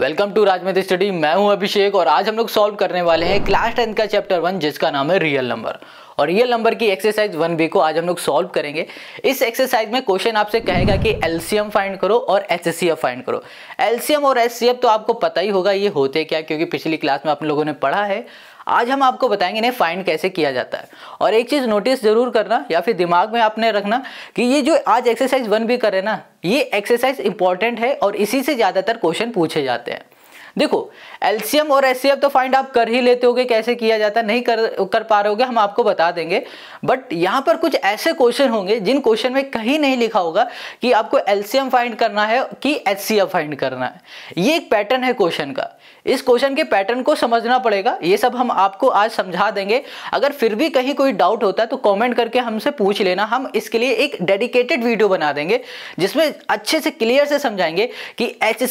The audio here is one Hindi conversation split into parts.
वेलकम टू राजमित स्टडी मैं हूं अभिषेक और आज हम लोग सॉल्व करने वाले हैं क्लास टेंथ का चैप्टर वन जिसका नाम है रियल नंबर और रियल नंबर की एक्सरसाइज वन बी को आज हम लोग सॉल्व करेंगे इस एक्सरसाइज में क्वेश्चन आपसे कहेगा कि एलसीएम फाइंड करो और एच फाइंड करो एलसीएम और एस तो आपको पता ही होगा ये होते क्या क्योंकि पिछली क्लास में आप लोगों ने पढ़ा है आज हम आपको बताएंगे इन्हें फाइंड कैसे किया जाता है और एक चीज़ नोटिस ज़रूर करना या फिर दिमाग में आपने रखना कि ये जो आज एक्सरसाइज वन भी करें ना ये एक्सरसाइज इंपॉर्टेंट है और इसी से ज़्यादातर क्वेश्चन पूछे जाते हैं देखो एलसीएम और एस तो फाइंड आप कर ही लेते हो कैसे किया जाता है नहीं कर कर पा रहे होगे हम आपको बता देंगे बट यहाँ पर कुछ ऐसे क्वेश्चन होंगे जिन क्वेश्चन में कहीं नहीं लिखा होगा कि आपको एलसीएम फाइंड करना है कि एफ फाइंड करना है ये एक पैटर्न है क्वेश्चन का इस क्वेश्चन के पैटर्न को समझना पड़ेगा ये सब हम आपको आज समझा देंगे अगर फिर भी कहीं कोई डाउट होता है तो कमेंट करके हमसे पूछ लेना हम इसके लिए एक डेडिकेटेड वीडियो बना देंगे जिसमें अच्छे से क्लियर से समझाएंगे कि एच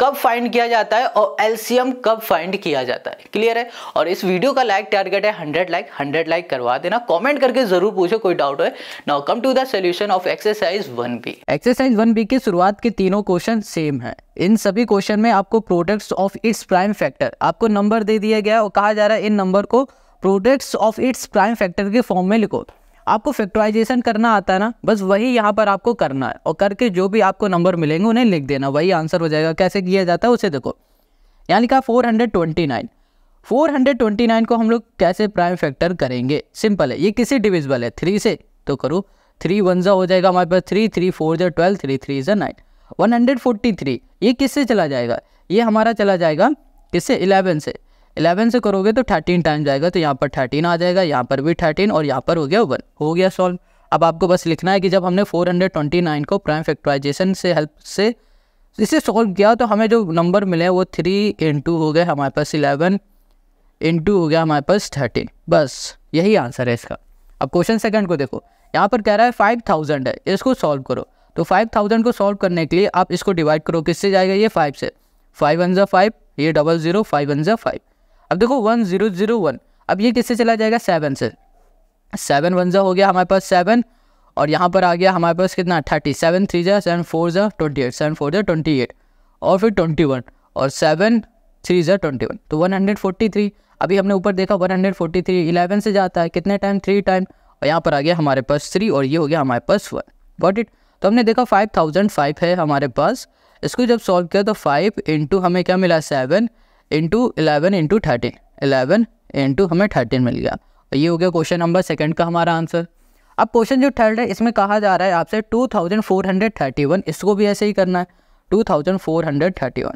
कब फाइंड किया जाता है और एलसीएम कब फाइंड किया जाता है क्लियर है और इस वीडियो का लाइक टारगेट है हंड्रेड लाइक हंड्रेड लाइक करवा देना कॉमेंट करके जरूर पूछो कोई डाउट है now come to the solution of exercise one B exercise one B की शुरुआत के तीनों क्वेश्चन सेम है इन सभी क्वेश्चन में आपको products of its prime factor आपको नंबर दे दिया गया और कहा जा रहा है इन नंबर को products of its prime factor के फॉर्म में लिखो आपको फैक्टराइजेशन करना आता है ना बस वही यहाँ पर आपको करना है और करके जो भी आपको नंबर मिलेंगे उन्हें लिख देना वही आंसर हो जाएगा कैसे किया जाता है उसे देखो यहाँ लिखा four hundred twenty nine four hundred twenty nine को हम लोग कैसे प्राइम फैक्टर करेंगे सिंपल है ये किसी डिविजिबल है थ्री से तो करो थ्री वन जो हो जाएगा हमारे पास थ्री थ्री फोर जो ट्वेल्व थ्री थ्री जो nine one hundred forty three ये किससे चला जाएगा ये हमारा चला जाएगा किससे इलेवन से इलेवन से करोगे तो थर्टीन टाइम जाएगा तो यहाँ पर थर्टीन आ जाएगा यहाँ पर भी थर्टीन और यहाँ पर हो गया वन हो गया सॉल्व अब आपको बस लिखना है कि जब हमने 429 को प्राइम फैक्टराइजेशन से हेल्प से इसे सॉल्व किया तो हमें जो नंबर मिले वो थ्री इंटू हो गए हमारे पास इलेवन इंटू हो गया हमारे पास थर्टीन बस यही आंसर है इसका अब क्वेश्चन सेकंड को देखो यहाँ पर कह रहा है फाइव थाउजेंड है इसको सॉल्व करो तो फाइव थाउजेंड को सॉल्व करने के लिए आप इसको डिवाइड करो किससे जाएगा ये फाइव से फाइव वन ज़ा फाइव ये डबल ज़ीरो फाइव वन ज़ा फाइव अब देखो वन ज़ीरो ज़ीरो वन अब ये किससे चला जाएगा सेवन से सेवन वन ज़ा हो गया हमारे पास सेवन और यहाँ पर आ गया हमारे पास कितना थर्टी सेवन थ्री ज़ा सेवन फोर ज़ा ट्वेंटी एट सेवन फोर ज़ा ट्वेंटी एट और फिर ट्वेंटी वन और सेवन थ्री ज़ा ट्वेंटी वन तो वन हंड्रेड फोर्टी थ्री अभी हमने ऊपर देखा one hundred forty three eleven से जाता है कितने टाइम थ्री टाइम और यहाँ पर आ गया हमारे पास थ्री और ये हो गया हमारे पास वन वॉट इट तो हमने देखा फाइव थाउजेंड फाइव है हमारे पास इसको जब सॉल्व किया तो फाइव इंटू हमें क्या मिला seven into eleven into thirteen eleven into हमें थर्टीन मिल गया और ये हो गया क्वेश्चन नंबर सेकेंड का हमारा आंसर अब क्वेश्चन जो थर्ड है इसमें कहा जा रहा है आपसे 2431 इसको भी ऐसे ही करना है 2431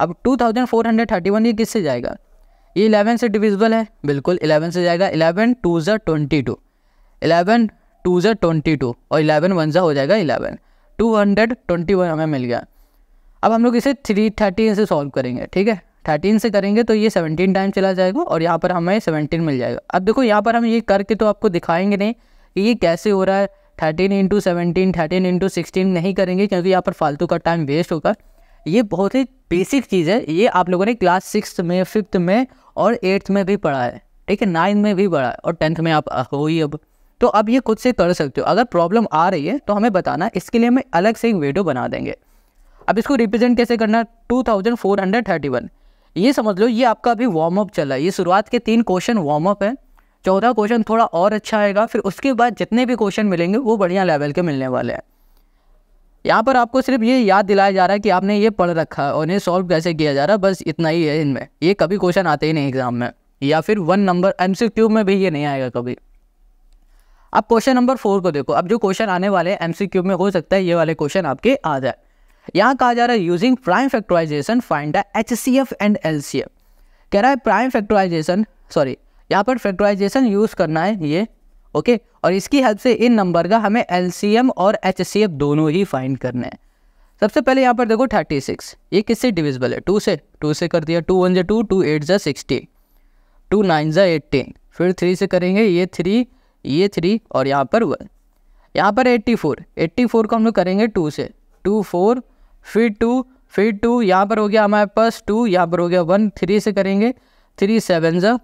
अब 2431 ये किससे जाएगा ये इलेवन से डिविजिबल है बिल्कुल इलेवन से जाएगा इलेवन टू ज़ा ट्वेंटी टू इलेवन टू ज़ा ट्वेंटी टू और इलेवन वन ज़ा हो जाएगा eleven two hundred twenty one हमें मिल गया अब हम लोग इसे थ्री थर्टीन से सॉल्व करेंगे ठीक है थर्टीन से करेंगे तो ये सेवनटीन टाइम चला जाएगा और यहाँ पर हमें सेवनटीन मिल जाएगा अब देखो यहाँ पर हम ये करके तो आपको दिखाएंगे नहीं कि ये कैसे हो रहा है thirteen into seventeen thirteen into sixteen नहीं करेंगे क्योंकि यहाँ पर फालतू का टाइम वेस्ट होगा ये बहुत ही बेसिक चीज़ है ये आप लोगों ने क्लास सिक्स में फिफ्थ में और एट्थ में भी पढ़ा है ठीक है नाइन्थ में भी पढ़ा है और टेंथ में आप हो ही अब तो अब ये खुद से कर सकते हो अगर प्रॉब्लम आ रही है तो हमें बताना इसके लिए हमें अलग से एक वीडियो बना देंगे अब इसको रिप्रेजेंट कैसे करना two thousand four hundred thirty one ये समझ लो ये आपका अभी वार्म अप चला है ये शुरुआत के तीन क्वेश्चन वार्म अप है चौदह क्वेश्चन थोड़ा और अच्छा आएगा फिर उसके बाद जितने भी क्वेश्चन मिलेंगे वो बढ़िया लेवल के मिलने वाले हैं यहाँ पर आपको सिर्फ ये याद दिलाया जा रहा है कि आपने ये पढ़ रखा है और इन्हें सॉल्व कैसे किया जा रहा है बस इतना ही है इनमें ये कभी क्वेश्चन आते ही नहीं एग्जाम में या फिर वन नंबर एम में भी ये नहीं आएगा कभी अब क्वेश्चन नंबर फोर को देखो अब जो क्वेश्चन आने वाले हैं एम में हो सकता है ये वाले क्वेश्चन आपके आ जाए यहाँ कहा जा रहा है using prime factorisation find the H and L कह रहा है प्राइम फैक्टराइजेशन सॉरी यहाँ पर फैक्टराइजेशन यूज़ करना है ये ओके और इसकी हेल्प से इन नंबर का हमें एल और एच दोनों ही फाइंड करना है सबसे पहले यहाँ पर देखो थर्टी सिक्स ये किससे डिविजिबल है टू से टू से कर दिया टू वन जो टू टू एट ज़ा सिक्सटी टू नाइन ज़ा एट्टीन फिर थ्री से करेंगे ये थ्री ये थ्री और यहाँ पर वन यहाँ पर एट्टी फोर एट्टी फोर को हम लोग करेंगे टू से टू फोर फिर टू फिर टू यहाँ पर हो गया हमारे पास टू यहाँ पर हो गया वन थ्री से करेंगे थ्री सेवन ज़ा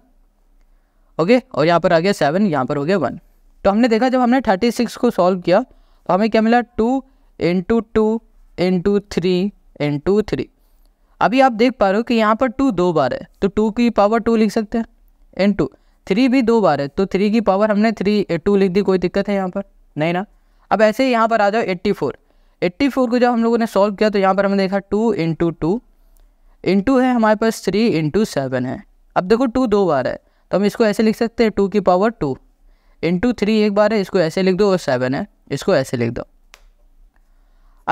ओके और यहाँ पर आ गया सेवन यहाँ पर हो गया वन तो हमने देखा जब हमने थर्टी सिक्स को सॉल्व किया तो हमें क्या मिला two into two into three into three अभी आप देख पा रहे हो कि यहाँ पर टू दो बार है तो टू की पावर टू लिख सकते हैं इन टू थ्री भी दो बार है तो थ्री की पावर हमने थ्री टू लिख दी कोई दिक्कत है यहाँ पर नहीं ना अब ऐसे ही यहाँ पर आ जाओ एट्टी फोर एट्टी फोर को जब हम लोगों ने सॉल्व किया तो यहाँ पर हमने देखा टू इंटू टू इंटू है हमारे पास थ्री इंटू सेवन है अब देखो टू दो बार है तो हम इसको ऐसे लिख सकते हैं टू की पावर टू इंटू थ्री एक बार है इसको ऐसे लिख दो और सेवन है इसको ऐसे लिख दो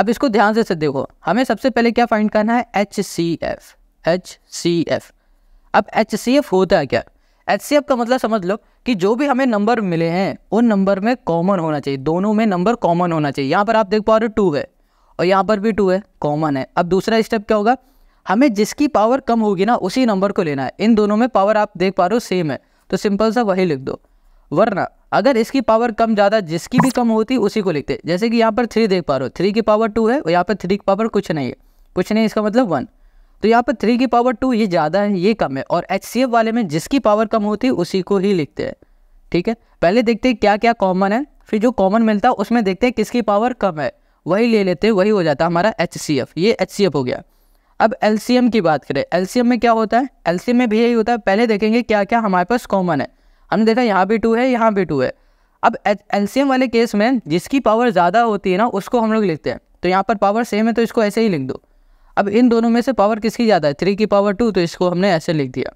अब इसको ध्यान से से देखो हमें सबसे पहले क्या फाइंड करना है H C F H C F अब एच सी एफ होता है क्या एच सी एफ का मतलब समझ लो कि जो भी हमें नंबर मिले हैं उन नंबर में कॉमन होना चाहिए दोनों में नंबर कॉमन होना चाहिए यहाँ पर आप देख पा रहे हो टू है और यहाँ पर भी टू है कॉमन है अब दूसरा स्टेप क्या होगा हमें जिसकी पावर कम होगी ना उसी नंबर को लेना है इन दोनों में पावर आप देख पा रहे हो सेम है तो सिंपल सा वही लिख दो वरना अगर इसकी पावर कम ज़्यादा जिसकी भी कम होती उसी को लिखते जैसे कि यहाँ पर थ्री देख पा रहे हो थ्री की पावर टू है और यहाँ पर थ्री की पावर कुछ नहीं है कुछ नहीं इसका मतलब वन तो यहाँ पर थ्री की पावर टू ये ज़्यादा है ये कम है और एच वाले में जिसकी पावर कम होती है उसी को ही लिखते हैं ठीक है पहले देखते हैं क्या क्या कॉमन है फिर जो कॉमन मिलता है उसमें देखते हैं किसकी पावर कम है वही ले लेते हैं वही हो जाता है हमारा एच ये एच हो गया अब एलसीएम की बात करें एलसीएम में क्या होता है एलसीएम में भी यही होता है पहले देखेंगे क्या क्या हमारे पास कॉमन है हमने देखा यहाँ भी टू है यहाँ भी टू है अब एल वाले केस में जिसकी पावर ज़्यादा होती है ना उसको हम लोग लिखते हैं तो यहाँ पर पावर सेम है तो इसको ऐसे ही लिख दो अब इन दोनों में से पावर किसकी ज़्यादा है थ्री की पावर टू तो इसको हमने ऐसे लिख दिया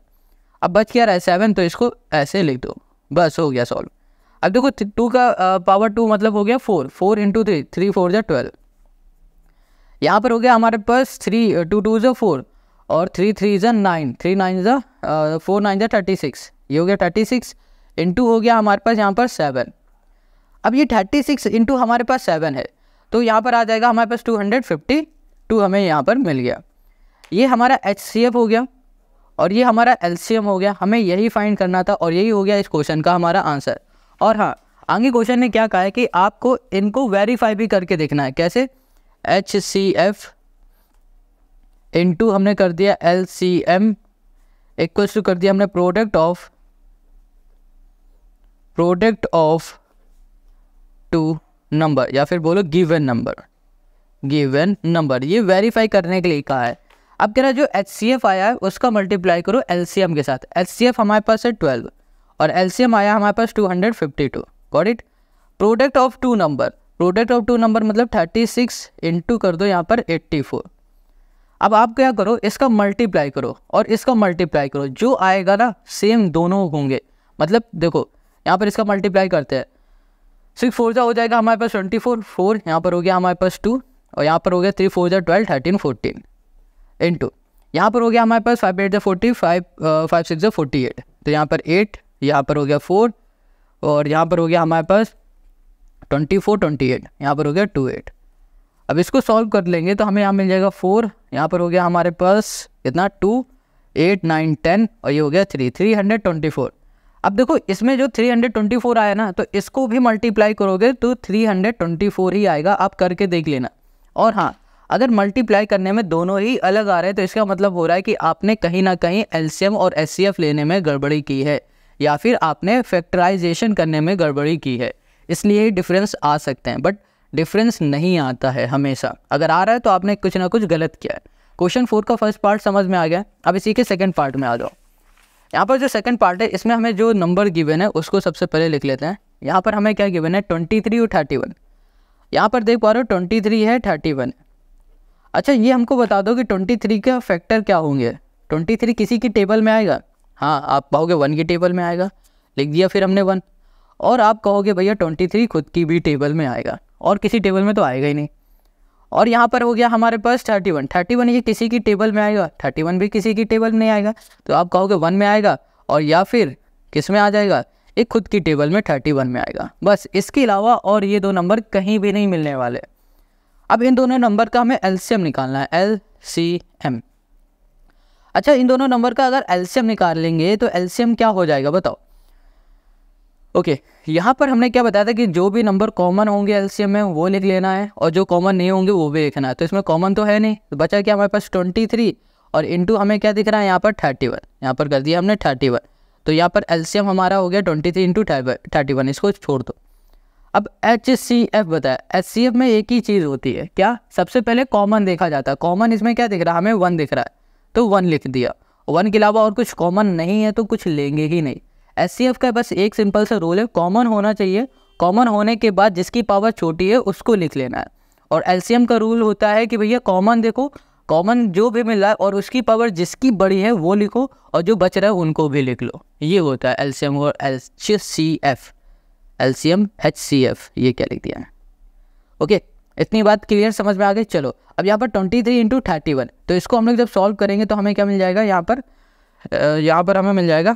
अब बच क्या रहा है सेवन तो इसको ऐसे लिख दो बस हो गया सॉल्व अब देखो टू का पावर टू मतलब हो गया four four into three three four या ट्वेल्व यहाँ पर हो गया हमारे पास थ्री टू टू जो फोर और थ्री थ्री जो नाइन थ्री नाइन जो फोर नाइन जो थर्टी सिक्स ये हो गया थर्टी सिक्स इंटू हो गया हमारे पास यहाँ पर सेवन अब ये थर्टी सिक्स इंटू हमारे पास सेवन है तो यहाँ पर आ जाएगा हमारे पास टू हंड्रेड फिफ्टी टू हमें यहाँ पर मिल गया ये हमारा एच सी एफ हो गया और ये हमारा एल सी एम हो गया हमें यही फाइंड करना था और यही हो गया इस क्वेश्चन का हमारा आंसर और हाँ आगे क्वेश्चन ने क्या कहा है कि आपको इनको वेरीफाई भी करके देखना है कैसे एच सी एफ इंटू हमने कर दिया L C M equal to कर दिया हमने product of product of two number या फिर बोलो गिवन नंबर गिवन नंबर ये वेरीफाई करने के लिए कहा है अब कह रहा जो एच सी एफ आया है उसका मल्टीप्लाई करो एल सी एम के साथ एच सी एफ हमारे पास है ट्वेल्व और एल सी एम आया हमारे पास two hundred fifty two got it product of two number product of two number मतलब थर्टी सिक्स इंटू कर दो यहाँ पर एट्टी फोर अब आप क्या करो इसका मल्टीप्लाई करो और इसका मल्टीप्लाई करो जो आएगा ना सेम दोनों होंगे मतलब देखो यहाँ पर इसका मल्टीप्लाई करते हैं सिक्स फोर जो हो जाएगा हमारे पास ट्वेंटी फोर फोर यहाँ पर हो गया हमारे पास टू और यहाँ पर हो गया थ्री फोर जो ट्वेल्व थर्टीन फोर्टीन इंटू यहाँ पर हो गया हमारे पास फाइव एट जो फोर्टी फाइव फाइव सिक्स जो फोर्टी एट तो यहाँ पर एट यहाँ पर हो गया फोर और यहाँ पर हो गया हमारे पास ट्वेंटी फोर ट्वेंटी एट यहाँ पर हो गया टू एट अब इसको सॉल्व कर लेंगे तो हमें यहाँ मिल जाएगा फोर यहाँ पर हो गया हमारे पास कितना टू एट नाइन टेन और ये हो गया three three hundred twenty four अब देखो इसमें जो थ्री हंड्रेड ट्वेंटी फोर आया ना तो इसको भी मल्टीप्लाई करोगे तो थ्री हंड्रेड ट्वेंटी फोर ही आएगा आप करके देख लेना और हाँ अगर मल्टीप्लाई करने में दोनों ही अलग आ रहे हैं तो इसका मतलब हो रहा है कि आपने कहीं ना कहीं एलसीएम और एफ लेने में गड़बड़ी की है या फिर आपने फैक्टराइजेशन करने में गड़बड़ी की है इसलिए डिफरेंस आ सकते हैं बट डिफरेंस नहीं आता है हमेशा अगर आ रहा है तो आपने कुछ ना कुछ गलत किया है क्वेश्चन फोर का फर्स्ट पार्ट समझ में आ गया अब इसी के सेकंड पार्ट में आ जाओ यहाँ पर जो सेकंड पार्ट है इसमें हमें जो नंबर गिवन है उसको सबसे पहले लिख लेते हैं यहाँ पर हमें क्या गिवन है ट्वेंटी थ्री और थर्टी वन यहाँ पर देख पा रहे हो ट्वेंटी थ्री है थर्टी वन अच्छा ये हमको बता दो कि ट्वेंटी थ्री का फैक्टर क्या होंगे ट्वेंटी थ्री किसी की टेबल में आएगा हाँ आप पाओगे वन की टेबल में आएगा लिख दिया फिर हमने वन और आप कहोगे भैया ट्वेंटी थ्री खुद की भी टेबल में आएगा और किसी टेबल में तो आएगा ही नहीं और यहाँ पर हो गया हमारे पास थर्टी वन थर्टी वन ये किसी की टेबल में आएगा थर्टी वन भी किसी की टेबल में नहीं आएगा तो आप कहोगे वन में आएगा और या फिर किस में आ जाएगा ये खुद की टेबल में थर्टी वन में आएगा बस इसके अलावा और ये दो नंबर कहीं भी नहीं मिलने वाले अब इन दोनों नंबर का हमें एल्सीयम निकालना है एल सी एम अच्छा इन दोनों नंबर का अगर एलसीएम निकाल लेंगे तो एलसीएम क्या हो जाएगा बताओ ओके okay, यहाँ पर हमने क्या बताया था कि जो भी नंबर कॉमन होंगे एलसीएम में वो लिख लेना है और जो कॉमन नहीं होंगे वो भी लिखना है तो इसमें कॉमन तो है नहीं तो बचा क्या हमारे पास ट्वेंटी थ्री और इंटू हमें क्या दिख रहा है यहाँ पर थर्टी वन यहाँ पर कर दिया हमने थर्टी वन तो यहाँ पर एलसीएम हमारा हो गया twenty three into thirty one इसको छोड़ दो अब एच सी एफ बताया एच सी एफ में एक ही चीज़ होती है क्या सबसे पहले कॉमन देखा जाता है कॉमन इसमें क्या दिख रहा है हमें वन दिख रहा है तो वन लिख दिया वन के अलावा और कुछ कॉमन नहीं है तो कुछ लेंगे ही नहीं एस का बस एक सिंपल सा रूल है कॉमन होना चाहिए कॉमन होने के बाद जिसकी पावर छोटी है उसको लिख लेना है और एल का रूल होता है कि भैया कॉमन देखो कॉमन जो भी मिल रहा है और उसकी पावर जिसकी बड़ी है वो लिखो और जो बच रहा है उनको भी लिख लो ये होता है एल और H C F L C M H C F ये क्या लिख दिया है ओके इतनी बात क्लियर समझ में आ गई चलो अब यहाँ पर twenty three into thirty one तो इसको हम लोग जब सॉल्व करेंगे तो हमें क्या मिल जाएगा यहाँ पर यहाँ पर हमें मिल जाएगा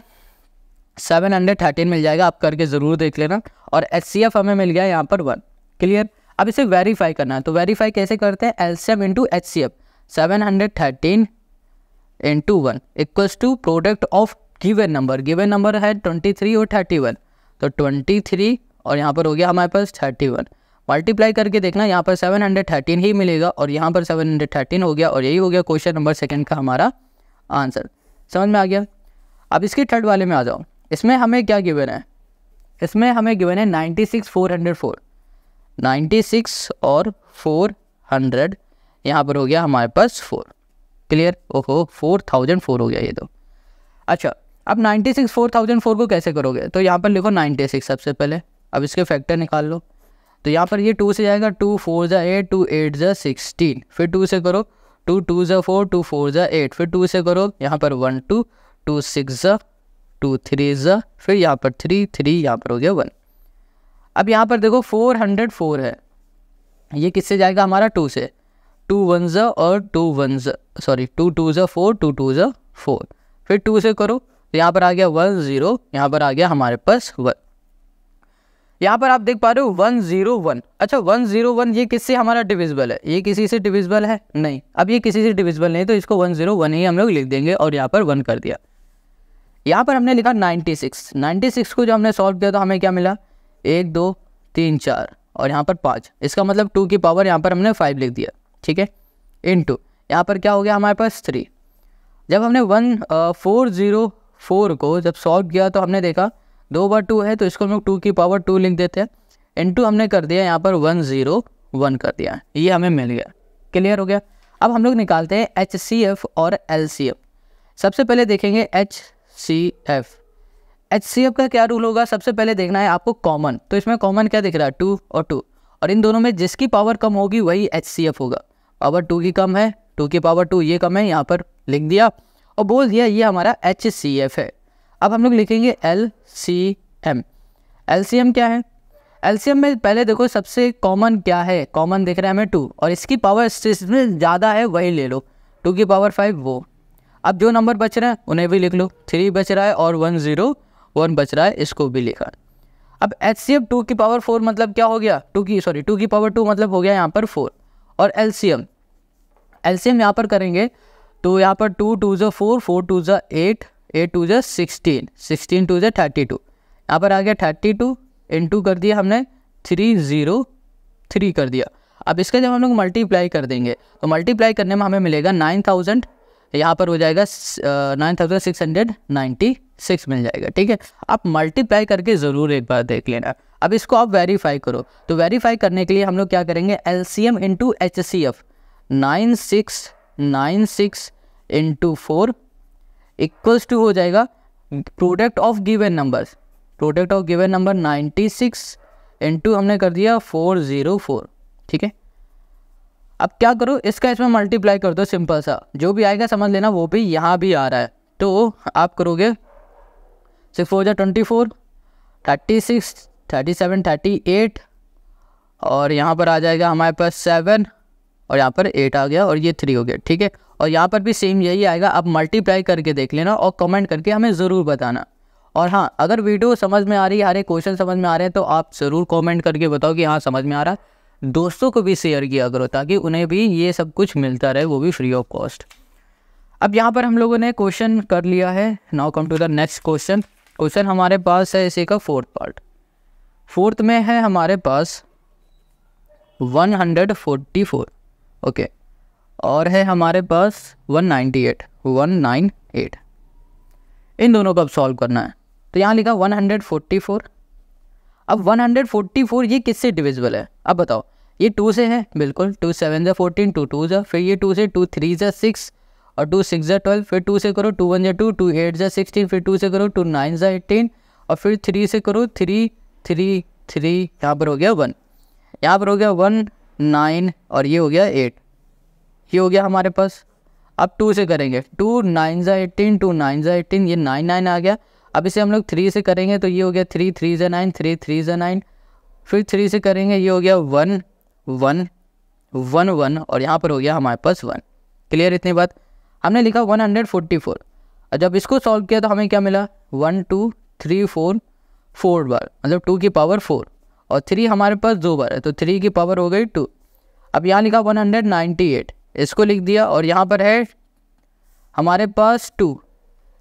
सेवन हंड्रेड थर्टीन मिल जाएगा आप करके ज़रूर देख लेना और एच हमें मिल गया यहाँ पर वन क्लियर अब इसे वेरीफाई करना है तो वेरीफाई कैसे करते हैं L C M into H C F seven hundred thirteen into one equals to product of given number given number है ट्वेंटी थ्री और थर्टी वन तो ट्वेंटी थ्री और यहाँ पर हो गया हमारे पास थर्टी वन मल्टीप्लाई करके देखना यहाँ पर सेवन हंड्रेड थर्टीन ही मिलेगा और यहाँ पर सेवन हंड्रेड थर्टीन हो गया और यही हो गया क्वेश्चन नंबर सेकेंड का हमारा आंसर समझ में आ गया अब इसके थर्ड वाले में आ जाओ इसमें हमें क्या गिवन है इसमें हमें गिवन है ninety six four hundred four ninety six और फोर हंड्रेड यहाँ पर हो गया हमारे पास फोर क्लियर ओहो फोर थाउजेंड फोर हो गया ये तो अच्छा अब ninety six four thousand four को कैसे करोगे तो यहाँ पर लिखो नाइन्टी सिक्स सबसे पहले अब इसके फैक्टर निकाल लो तो यहाँ पर ये टू से जाएगा टू फोर ज़ा एट टू एट ज़ा सिक्सटीन फिर टू से करो टू टू ज़ा फोर टू फोर ज़ा एट फिर टू से करो यहाँ पर वन टू टू सिक्स ज़ा टू थ्री इज फिर यहाँ पर थ्री थ्री यहाँ पर हो गया वन अब यहाँ पर देखो फोर हंड्रेड फोर है ये किससे जाएगा हमारा टू से टू वन ज़ और टू वन ज़ सॉरी टू टू ज़ फोर टू टू ज़ फोर फिर टू से करो तो यहाँ पर आ गया वन ज़ीरो यहाँ पर आ गया हमारे पास वन यहाँ पर आप देख पा रहे हो वन ज़ीरो वन अच्छा वन ज़ीरो वन ये किससे हमारा डिविजिबल है ये किसी से डिविजिबल है नहीं अब ये किसी से डिविजिबल नहीं तो इसको वन ज़ीरो वन ही हम लोग लिख देंगे और यहाँ पर वन कर दिया यहाँ पर हमने लिखा 96 96 को जब हमने सॉल्व किया तो हमें क्या मिला एक दो तीन चार और यहाँ पर पाँच इसका मतलब टू की पावर यहाँ पर हमने फाइव लिख दिया ठीक है इन टू यहाँ पर क्या हो गया हमारे पास थ्री जब हमने वन फोर ज़ीरो फोर को जब सॉल्व किया तो हमने देखा दो बार टू है तो इसको हम लोग टू की पावर टू लिख देते हैं इन टू हमने कर दिया यहाँ पर वन ज़ीरो वन कर दिया ये हमें मिल गया क्लियर हो गया अब हम लोग निकालते हैं एच सी एफ़ और एल सी एफ सबसे पहले देखेंगे H C F H C F का क्या रूल होगा सबसे पहले देखना है आपको कॉमन तो इसमें कॉमन क्या दिख रहा है टू और टू और इन दोनों में जिसकी पावर कम होगी वही एच सी एफ होगा पावर टू की कम है टू की पावर टू ये कम है यहाँ पर लिख दिया और बोल दिया ये हमारा एच सी एफ है अब हम लोग लिखेंगे L C M L C M क्या है एल सी एम में पहले देखो सबसे कॉमन क्या है कॉमन दिख रहा है हमें टू और इसकी पावर जिसमें ज़्यादा है वही ले लो टू की पावर फाइव वो अब जो नंबर बच रहे हैं उन्हें भी लिख लो थ्री बच रहा है और वन ज़ीरो वन बच रहा है इसको भी लिखा अब एच सी एम टू की पावर फोर मतलब क्या हो गया टू की सॉरी टू की पावर टू मतलब हो गया यहाँ पर फोर और L C M L C M यहाँ पर करेंगे तो यहाँ पर टू टू ज़ा फोर फोर टू ज़ा एट एट टू ज़ा सिक्सटीन सिक्सटीन टू ज़ा थर्टी टू यहाँ पर आ गया थर्टी टू इन टू कर दिया हमने थ्री ज़ीरो थ्री कर दिया अब इसका जब हम लोग मल्टीप्लाई कर देंगे तो मल्टीप्लाई करने में हमें मिलेगा नाइन थाउजेंड यहाँ पर हो जाएगा nine thousand six hundred ninety six मिल जाएगा ठीक है आप मल्टीप्लाई करके ज़रूर एक बार देख लेना अब इसको आप वेरीफाई करो तो वेरीफाई करने के लिए हम लोग क्या करेंगे L C M into H C F nine six nine six into four equals to हो जाएगा product of given number product of given number ninety six into हमने कर दिया फोर ज़ीरो फोर ठीक है अब क्या करो इसका इसमें मल्टीप्लाई कर दो सिंपल सा जो भी आएगा समझ लेना वो भी यहाँ भी आ रहा है तो आप करोगे सिक्स फोर जो twenty four thirty six thirty seven thirty eight और यहाँ पर आ जाएगा हमारे पास सेवन और यहाँ पर एट आ गया और ये थ्री हो गया ठीक है और यहाँ पर भी सेम यही आएगा आप मल्टीप्लाई करके देख लेना और कमेंट करके हमें ज़रूर बताना और हाँ अगर वीडियो समझ में आ रही है हर एक क्वेश्चन समझ में आ रहे हैं तो आप ज़रूर कमेंट करके बताओ कि हाँ समझ में आ रहा है दोस्तों को भी शेयर किया करो ताकि उन्हें भी ये सब कुछ मिलता रहे वो भी फ्री ऑफ कॉस्ट अब यहाँ पर हम लोगों ने क्वेश्चन कर लिया है now come to the next question question हमारे पास है इसी का फोर्थ पार्ट फोर्थ में है हमारे पास 144 ओके और है हमारे पास 198 198 इन दोनों को अब सॉल्व करना है तो यहाँ लिखा 144 अब 144 ये किससे डिविजिबल है अब बताओ ये टू से है बिल्कुल टू सेवन ज़ा फोर्टीन टू टू ज़ा फिर ये टू से टू थ्री ज़ा सिक्स और टू सिक्स ज़ा ट्वेल्व फिर टू से करो टू वन जै टू टू एट ज़ा सिक्सटीन फिर टू से करो टू नाइन ज़ा एटीन और फिर थ्री से करो थ्री थ्री थ्री यहाँ पर हो गया वन यहाँ पर हो गया वन नाइन और ये हो गया एट ये हो गया हमारे पास अब टू से करेंगे टू नाइन ज़ा एटीन टू नाइन ज़ा एटीन ये नाइन नाइन आ गया अब इसे हम लोग थ्री से करेंगे तो ये हो गया थ्री थ्री ज़ा नाइन थ्री थ्री ज़ा नाइन फिर थ्री से करेंगे ये हो गया वन वन वन वन और यहाँ पर हो गया हमारे पास वन क्लियर इतनी बात हमने लिखा वन हंड्रेड फोर्टी फोर और जब इसको सॉल्व किया तो हमें क्या मिला one two three four four बार मतलब टू की पावर फोर और थ्री हमारे पास दो बार है तो थ्री की पावर हो गई टू अब यहाँ लिखा वन हंड्रेड नाइन्टी एट इसको लिख दिया और यहाँ पर है हमारे पास टू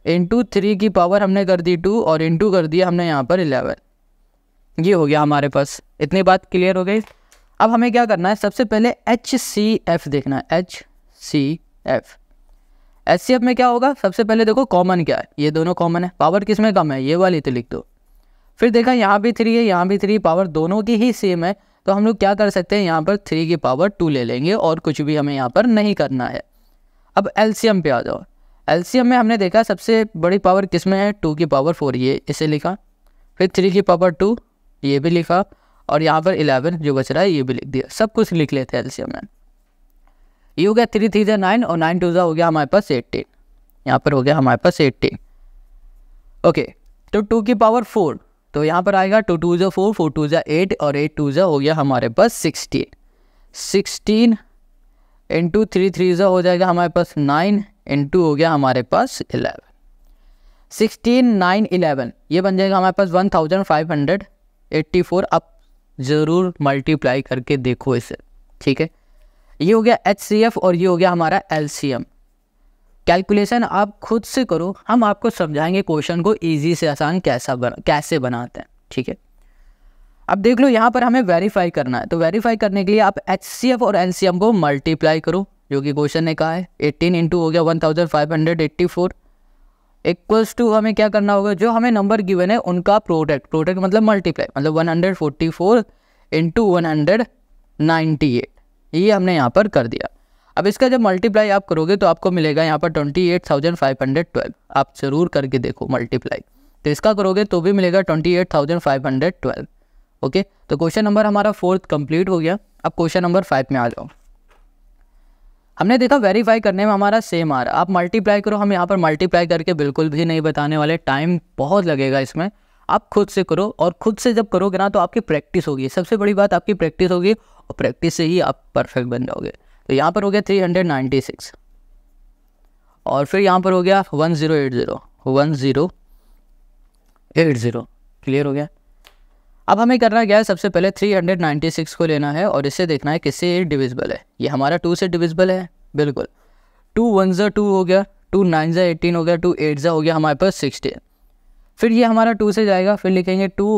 इंटू थ्री की पावर हमने कर दी टू और इंटू कर दिया हमने यहाँ पर इलेवन ये हो गया हमारे पास इतनी बात क्लियर हो गई अब हमें क्या करना है सबसे पहले एच सी एफ देखना है H C F H C F में क्या होगा सबसे पहले देखो कॉमन क्या है ये दोनों कॉमन है पावर किस में कम है ये वाली तो लिख दो फिर देखा यहाँ भी थ्री है यहाँ भी थ्री पावर दोनों की ही सेम है तो हम लोग क्या कर सकते हैं यहाँ पर थ्री की पावर टू ले लेंगे और कुछ भी हमें यहाँ पर नहीं करना है अब एलसीएम पे आ जाओ एलसीएम में हमने देखा सबसे बड़ी पावर किस में है टू की पावर फोर ये इसे लिखा फिर थ्री की पावर टू ये भी लिखा और यहाँ पर इलेवन जो बच रहा है ये भी लिख दिया सब कुछ लिख लेते हैं एलसीएम में ये हो गया थ्री थ्री ज़ै नाइन और नाइन टू ज़ा हो गया हमारे पास एट्टीन यहाँ पर हो गया हमारे पास एट्टीन ओके तो टू की पावर फोर तो यहाँ पर आएगा टू टू ज़ा फोर फोर टू ज़ा एट और एट टू ज़ा हो गया हमारे पास sixteen sixteen into three three ज़ा हो जाएगा हमारे पास नाइन इंटू हो गया हमारे पास इलेवन सिक्सटीन नाइन इलेवन ये बन जाएगा हमारे पास one thousand five hundred eighty four आप ज़रूर मल्टीप्लाई करके देखो इसे ठीक है ये हो गया एच सी एफ और ये हो गया हमारा एल सी एम कैलकुलेशन आप खुद से करो हम आपको समझाएंगे क्वेश्चन को ईजी से आसान कैसा बना कैसे बनाते हैं ठीक है अब देख लो यहाँ पर हमें वेरीफाई करना है तो वेरीफाई करने के लिए आप एच सी एफ और एल सी एम को मल्टीप्लाई करो जो कि क्वेश्चन ने कहा है एट्टीन इंटू हो गया one thousand five hundred eighty four equals to हमें क्या करना होगा जो हमें नंबर गिवन है उनका प्रोडक्ट प्रोडक्ट मतलब मल्टीप्लाई मतलब one hundred forty four into one hundred ninety eight ये हमने यहाँ पर कर दिया अब इसका जब मल्टीप्लाई आप करोगे तो आपको मिलेगा यहाँ पर twenty eight thousand five hundred twelve आप ज़रूर करके देखो मल्टीप्लाई तो इसका करोगे तो भी मिलेगा twenty eight thousand five hundred twelve okay तो क्वेश्चन नंबर हमारा फोर्थ कंप्लीट हो गया अब क्वेश्चन नंबर फाइव में आ जाओ हमने देखा वेरीफाई करने में हमारा सेम आ रहा आप मल्टीप्लाई करो हम यहाँ पर मल्टीप्लाई करके बिल्कुल भी नहीं बताने वाले टाइम बहुत लगेगा इसमें आप खुद से करो और खुद से जब करोगे ना तो आपकी प्रैक्टिस होगी सबसे बड़ी बात आपकी प्रैक्टिस होगी और प्रैक्टिस से ही आप परफेक्ट बन जाओगे तो यहाँ पर हो गया थ्री हंड्रेड नाइन्टी सिक्स और फिर यहाँ पर हो गया one zero eight zero one zero eight zero clear हो गया अब हमें करना क्या है सबसे पहले 396 को लेना है और इसे देखना है किससे डिविजिबल है ये हमारा टू से डिविजिबल है बिल्कुल टू वन ज़ा टू हो गया टू नाइन ज़ा एटीन हो गया टू एट ज़ा हो गया हमारे पास सिक्सटीन फिर ये हमारा टू से जाएगा फिर लिखेंगे टू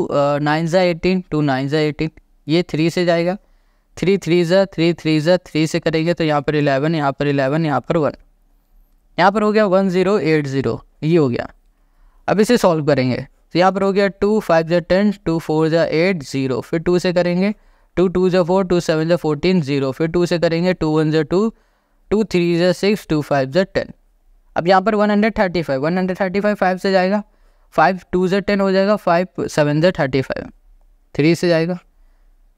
नाइन ज़ा एटीन टू नाइन ज़ा एटीन ये थ्री से जाएगा थ्री थ्री ज़ा थ्री थ्री ज़ा थ्री से करेंगे तो यहाँ पर इलेवन यहाँ पर इलेवन यहाँ पर वन यहाँ पर हो गया वन ज़ीरो एट ज़ीरो ये हो गया अब इसे सॉल्व करेंगे तो यहाँ पर हो गया टू फाइव जो टेन टू फोर जो एट ज़ीरो फिर टू से करेंगे टू टू जो फोर टू सेवन जो फोर्टीन ज़ीरो फिर टू से करेंगे टू वन जो टू टू थ्री जो सिक्स टू फाइव जो टेन अब यहाँ पर one hundred thirty five one hundred thirty five five से जाएगा फाइव टू जो टेन हो जाएगा फाइव सेवन जो थर्टी फाइव थ्री से जाएगा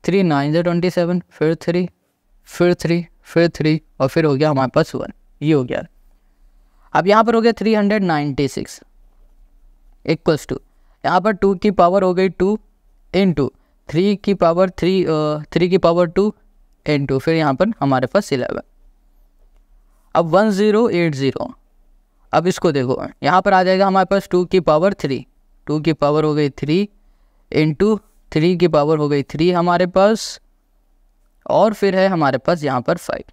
थ्री नाइन जो ट्वेंटी सेवन फिर थ्री फिर थ्री फिर थ्री और फिर हो गया हमारे पास वन ये हो गया अब यहाँ पर हो गया three hundred ninety six equals to यहाँ पर टू की पावर हो गई टू इन टू थ्री की पावर थ्री थ्री की पावर टू इन टू फिर यहाँ पर हमारे पास इलेवन अब वन ज़ीरो एट ज़ीरो अब इसको देखो यहाँ पर आ जाएगा हमारे पास टू की पावर थ्री टू की पावर हो गई थ्री इन टू थ्री की पावर हो गई थ्री हमारे पास और फिर है हमारे पास यहाँ पर फाइव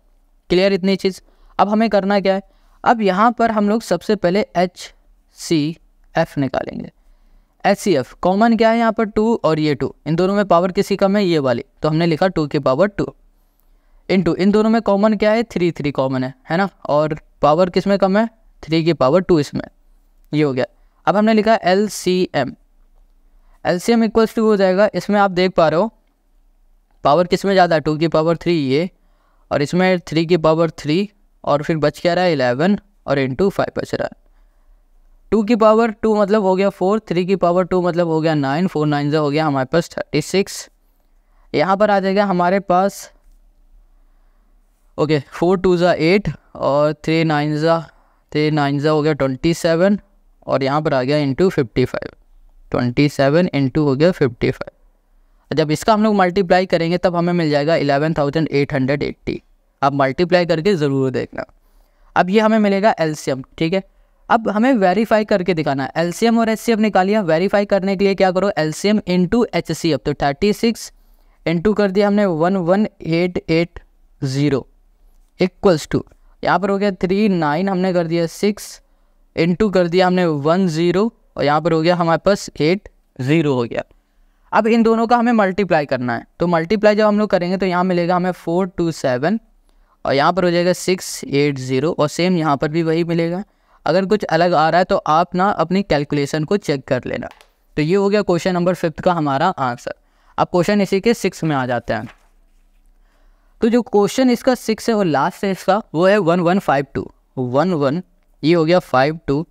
क्लियर इतनी चीज़ अब हमें करना क्या है अब यहाँ पर हम लोग सबसे पहले एच सी एफ निकालेंगे एच सी एफ कॉमन क्या है यहाँ पर टू और ये टू इन दोनों में पावर किसी कम है ये वाली तो हमने लिखा टू की पावर टू इन टू इन दोनों में कॉमन क्या है थ्री थ्री कॉमन है है ना और पावर किस में कम है थ्री की पावर टू इसमें ये हो गया अब हमने लिखा L C M L C M equals to हो जाएगा इसमें आप देख पा रहे हो पावर किस में ज़्यादा है टू की पावर थ्री ये और इसमें थ्री की पावर थ्री और फिर बच क्या रहा है इलेवन और इंटू फाइव बच रहा है टू की पावर टू मतलब हो गया फोर थ्री की पावर टू मतलब हो गया नाइन फोर नाइन जो हो गया हमारे पास थर्टी सिक्स यहाँ पर आ जाएगा हमारे पास ओके फोर टू ज़ा एट और थ्री नाइन ज़ा थ्री नाइन ज़ा हो गया ट्वेंटी सेवन और यहाँ पर आ गया into fifty five twenty seven into हो गया फिफ्टी फाइव जब इसका हम लोग मल्टीप्लाई करेंगे तब हमें मिल जाएगा eleven thousand eight hundred eighty आप मल्टीप्लाई करके ज़रूर देखना अब ये हमें मिलेगा एल्शियम ठीक है अब हमें वेरीफाई करके दिखाना है एलसीएम और एचसीएफ निकालिया वेरीफाई करने के लिए क्या करो एलसीएम सी अब तो थर्टी सिक्स इंटू कर दिया हमने one one eight eight zero equals to यहाँ पर हो गया थ्री नाइन हमने कर दिया सिक्स इंटू कर दिया हमने वन ज़ीरो और यहाँ पर हो गया हमारे पास एट ज़ीरो हो गया अब इन दोनों का हमें मल्टीप्लाई करना है तो मल्टीप्लाई जब हम लोग करेंगे तो यहाँ मिलेगा हमें फोर टू सेवन और यहाँ पर हो जाएगा सिक्स एट ज़ीरो और सेम यहाँ पर भी वही मिलेगा अगर कुछ अलग आ रहा है तो आप ना अपनी कैलकुलेशन को चेक कर लेना तो ये हो गया क्वेश्चन नंबर फिफ्थ का हमारा आंसर अब क्वेश्चन इसी के सिक्स में आ जाते हैं तो जो क्वेश्चन इसका सिक्स है वो लास्ट है इसका वो है one one five two one one ये हो गया फाइव टू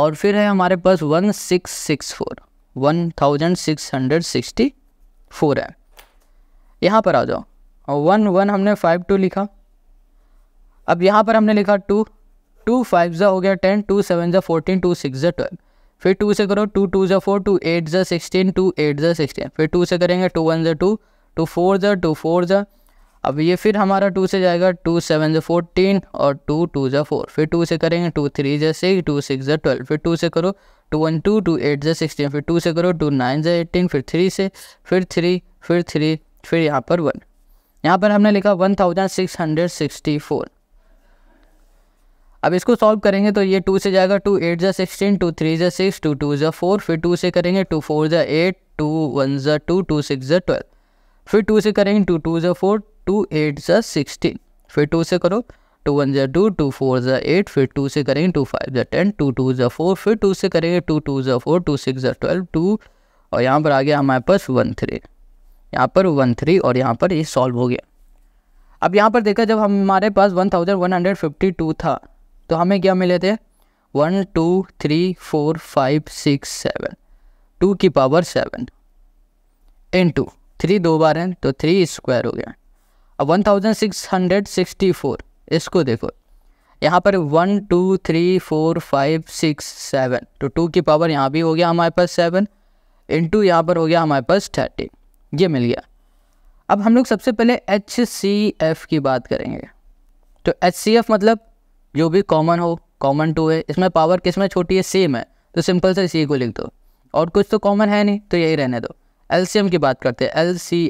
और फिर है हमारे पास one six six four one thousand six hundred sixty four है यहाँ पर आ जाओ वन वन हमने फाइव टू लिखा अब यहाँ पर हमने लिखा टू टू फाइव ज़ा हो गया टेन टू सेवन ज़ा फोर्टीन टू सिक्स ज़ा ट्वेल्व फिर टू से करो टू टू ज़ा फोर टू एट ज़ा सिक्सटीन टू एट ज़ा सिक्सटीन फिर टू से करेंगे टू वन ज़ा टू टू फोर ज़ा टू फोर ज़ा अब ये फिर हमारा टू से जाएगा टू सेवन ज़ा फोर्टीन और टू टू ज़ा फोर फिर टू से करेंगे टू थ्री ज़ा सिक्स टू सिक्स ज़ा ट्वेल्व फिर टू से करो two one two two eight ज़ा सिक्सटीन फिर टू से करो टू नाइन ज़ा एटीन फिर थ्री से फिर थ्री फिर थ्री फिर यहाँ पर वन यहाँ पर हमने लिखा one thousand six hundred sixty four अब इसको सॉल्व करेंगे तो ये टू से जाएगा टू एट ज़ा सिक्सटीन टू थ्री ज़ा सिक्स टू टू ज़ा फोर फिर टू से करेंगे टू फोर ज़ा एट टू वन ज़ा टू टू सिक्स ज़ा ट्वेल्व फिर टू से करेंगे टू टू ज़ा फोर टू एट ज़ा सिक्सटीन फिर टू से करो टू वन ज़ा टू टू फोर ज़ा एट फिर टू से करेंगे टू फाइव ज़ा टेन टू टू ज़ा फोर फिर टू से करेंगे टू टू ज़ा फोर टू सिक्स ज़ा ट्वेल्व टू और यहाँ पर आ गया हमारे पास वन थ्री यहाँ पर वन थ्री और यहाँ पर ये सॉल्व हो गया अब यहाँ पर देखा जब हमारे पास one thousand one hundred fifty two था तो हमें क्या मिले थे one two three four five six seven two की power seven in to three दो बार हैं तो थ्री स्क्वायर हो गया अब one thousand six hundred sixty four इसको देखो यहाँ पर one two three four five six seven तो टू की पावर यहाँ भी हो गया हमारे पास सेवन इन टू यहाँ पर हो गया हमारे पास थर्टी ये मिल गया अब हम लोग सबसे पहले एच सी एफ़ की बात करेंगे तो एच सी एफ़ मतलब जो भी कॉमन हो कॉमन टू है इसमें पावर किस में छोटी है सेम है तो सिंपल से सी को लिख दो और कुछ तो कॉमन है नहीं तो यही रहने दो एल की बात करते हैं एल सी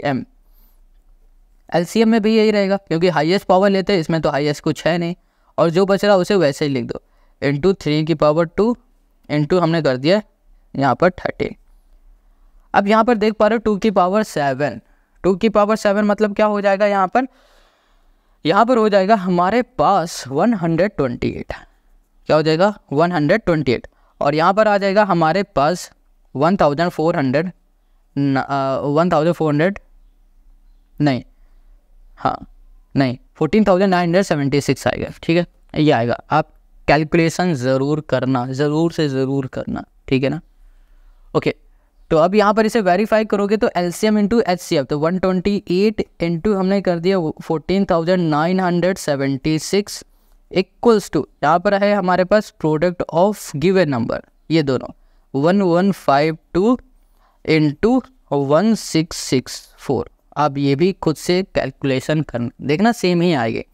एल में भी यही रहेगा क्योंकि हाईएस्ट पावर लेते हैं इसमें तो हाईएस्ट कुछ है नहीं और जो बच रहा उसे वैसे ही लिख दो इंटू थ्री की पावर टू इंटू हमने कर दिया यहाँ पर थर्टी अब यहाँ पर देख पा रहे हो टू की पावर सेवन टू की पावर सेवन मतलब क्या हो जाएगा यहाँ पर यहाँ पर हो जाएगा हमारे पास 128 क्या हो जाएगा 128 और यहाँ पर आ जाएगा हमारे पास 1400 1400 नहीं हाँ नहीं 14,976 आएगा ठीक है ये आएगा आप कैलकुलेशन ज़रूर करना ज़रूर से ज़रूर करना ठीक है ना ओके तो अब यहाँ पर इसे वेरीफाई करोगे तो L C M into H C F तो वन ट्वेंटी एट इंटू हमने कर दिया fourteen thousand nine hundred seventy six equals to यहाँ पर है हमारे पास प्रोडक्ट ऑफ गिवन नंबर ये दोनों one one five two into one six six four आप ये भी खुद से कैलकुलेशन कर देखना सेम ही आएगी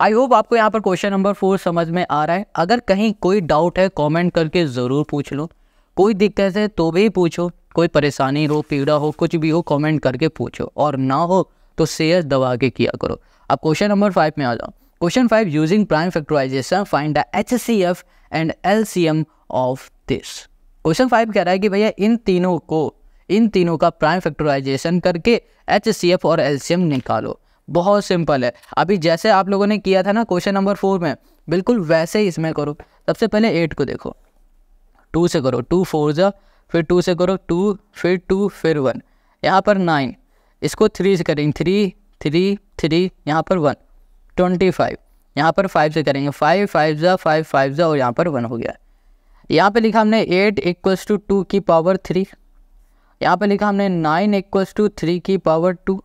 आई होप आपको यहाँ पर क्वेश्चन नंबर फोर समझ में आ रहा है अगर कहीं कोई डाउट है कमेंट करके ज़रूर पूछ लो कोई दिक्कत है तो भी पूछो कोई परेशानी हो पीड़ा हो कुछ भी हो कमेंट करके पूछो और ना हो तो शेयर दबा के किया करो अब क्वेश्चन नंबर फाइव में आ जाओ question five using prime factorisation find the H C F and L C M of this question five कह रहा है कि भैया इन तीनों को इन तीनों का प्राइम फैक्टराइजेशन करके एच सी एफ और एल सी एम निकालो बहुत सिंपल है अभी जैसे आप लोगों ने किया था ना क्वेश्चन नंबर फोर में बिल्कुल वैसे ही इसमें करो सबसे पहले एट को देखो टू से करो टू फोर ज़ा फिर टू से करो टू फिर टू फिर वन यहाँ पर नाइन इसको थ्री से करेंगे थ्री थ्री थ्री यहाँ पर वन ट्वेंटी फाइव यहाँ पर फाइव से करेंगे फाइव फाइव ज़ा फाइव फाइव ज़ा और यहाँ पर वन हो गया यहाँ पे लिखा हमने एट इक्वल्स टू टू की पावर थ्री यहाँ पे लिखा हमने नाइन इक्वल्स टू थ्री की पावर टू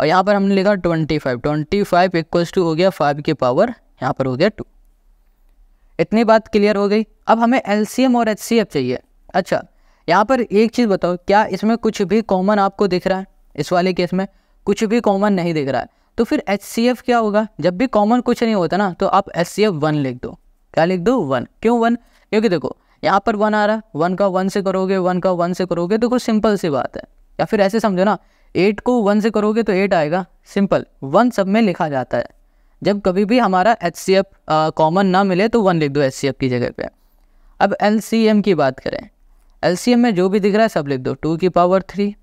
और यहाँ पर हमने लिखा twenty five twenty five equals to हो गया फाइव की पावर यहाँ पर हो गया टू इतनी बात क्लियर हो गई अब हमें एल और एच चाहिए अच्छा यहाँ पर एक चीज़ बताओ क्या इसमें कुछ भी कॉमन आपको दिख रहा है इस वाले केस में कुछ भी कॉमन नहीं दिख रहा है तो फिर एच सी एफ क्या होगा जब भी कॉमन कुछ नहीं होता ना तो आप एच सी एफ वन लिख दो क्या लिख दो वन क्यों वन क्योंकि देखो यहाँ पर वन आ रहा है वन का वन से करोगे वन का वन से करोगे तो कुछ सिंपल सी बात है या फिर ऐसे समझो ना एट को वन से करोगे तो एट आएगा सिंपल वन सब में लिखा जाता है जब कभी भी हमारा एच सी एफ कॉमन ना मिले तो वन लिख दो एच सी एफ की जगह पे अब एल सी एम की बात करें एलसीएम में जो भी दिख रहा है सब लिख दो टू की पावर थ्री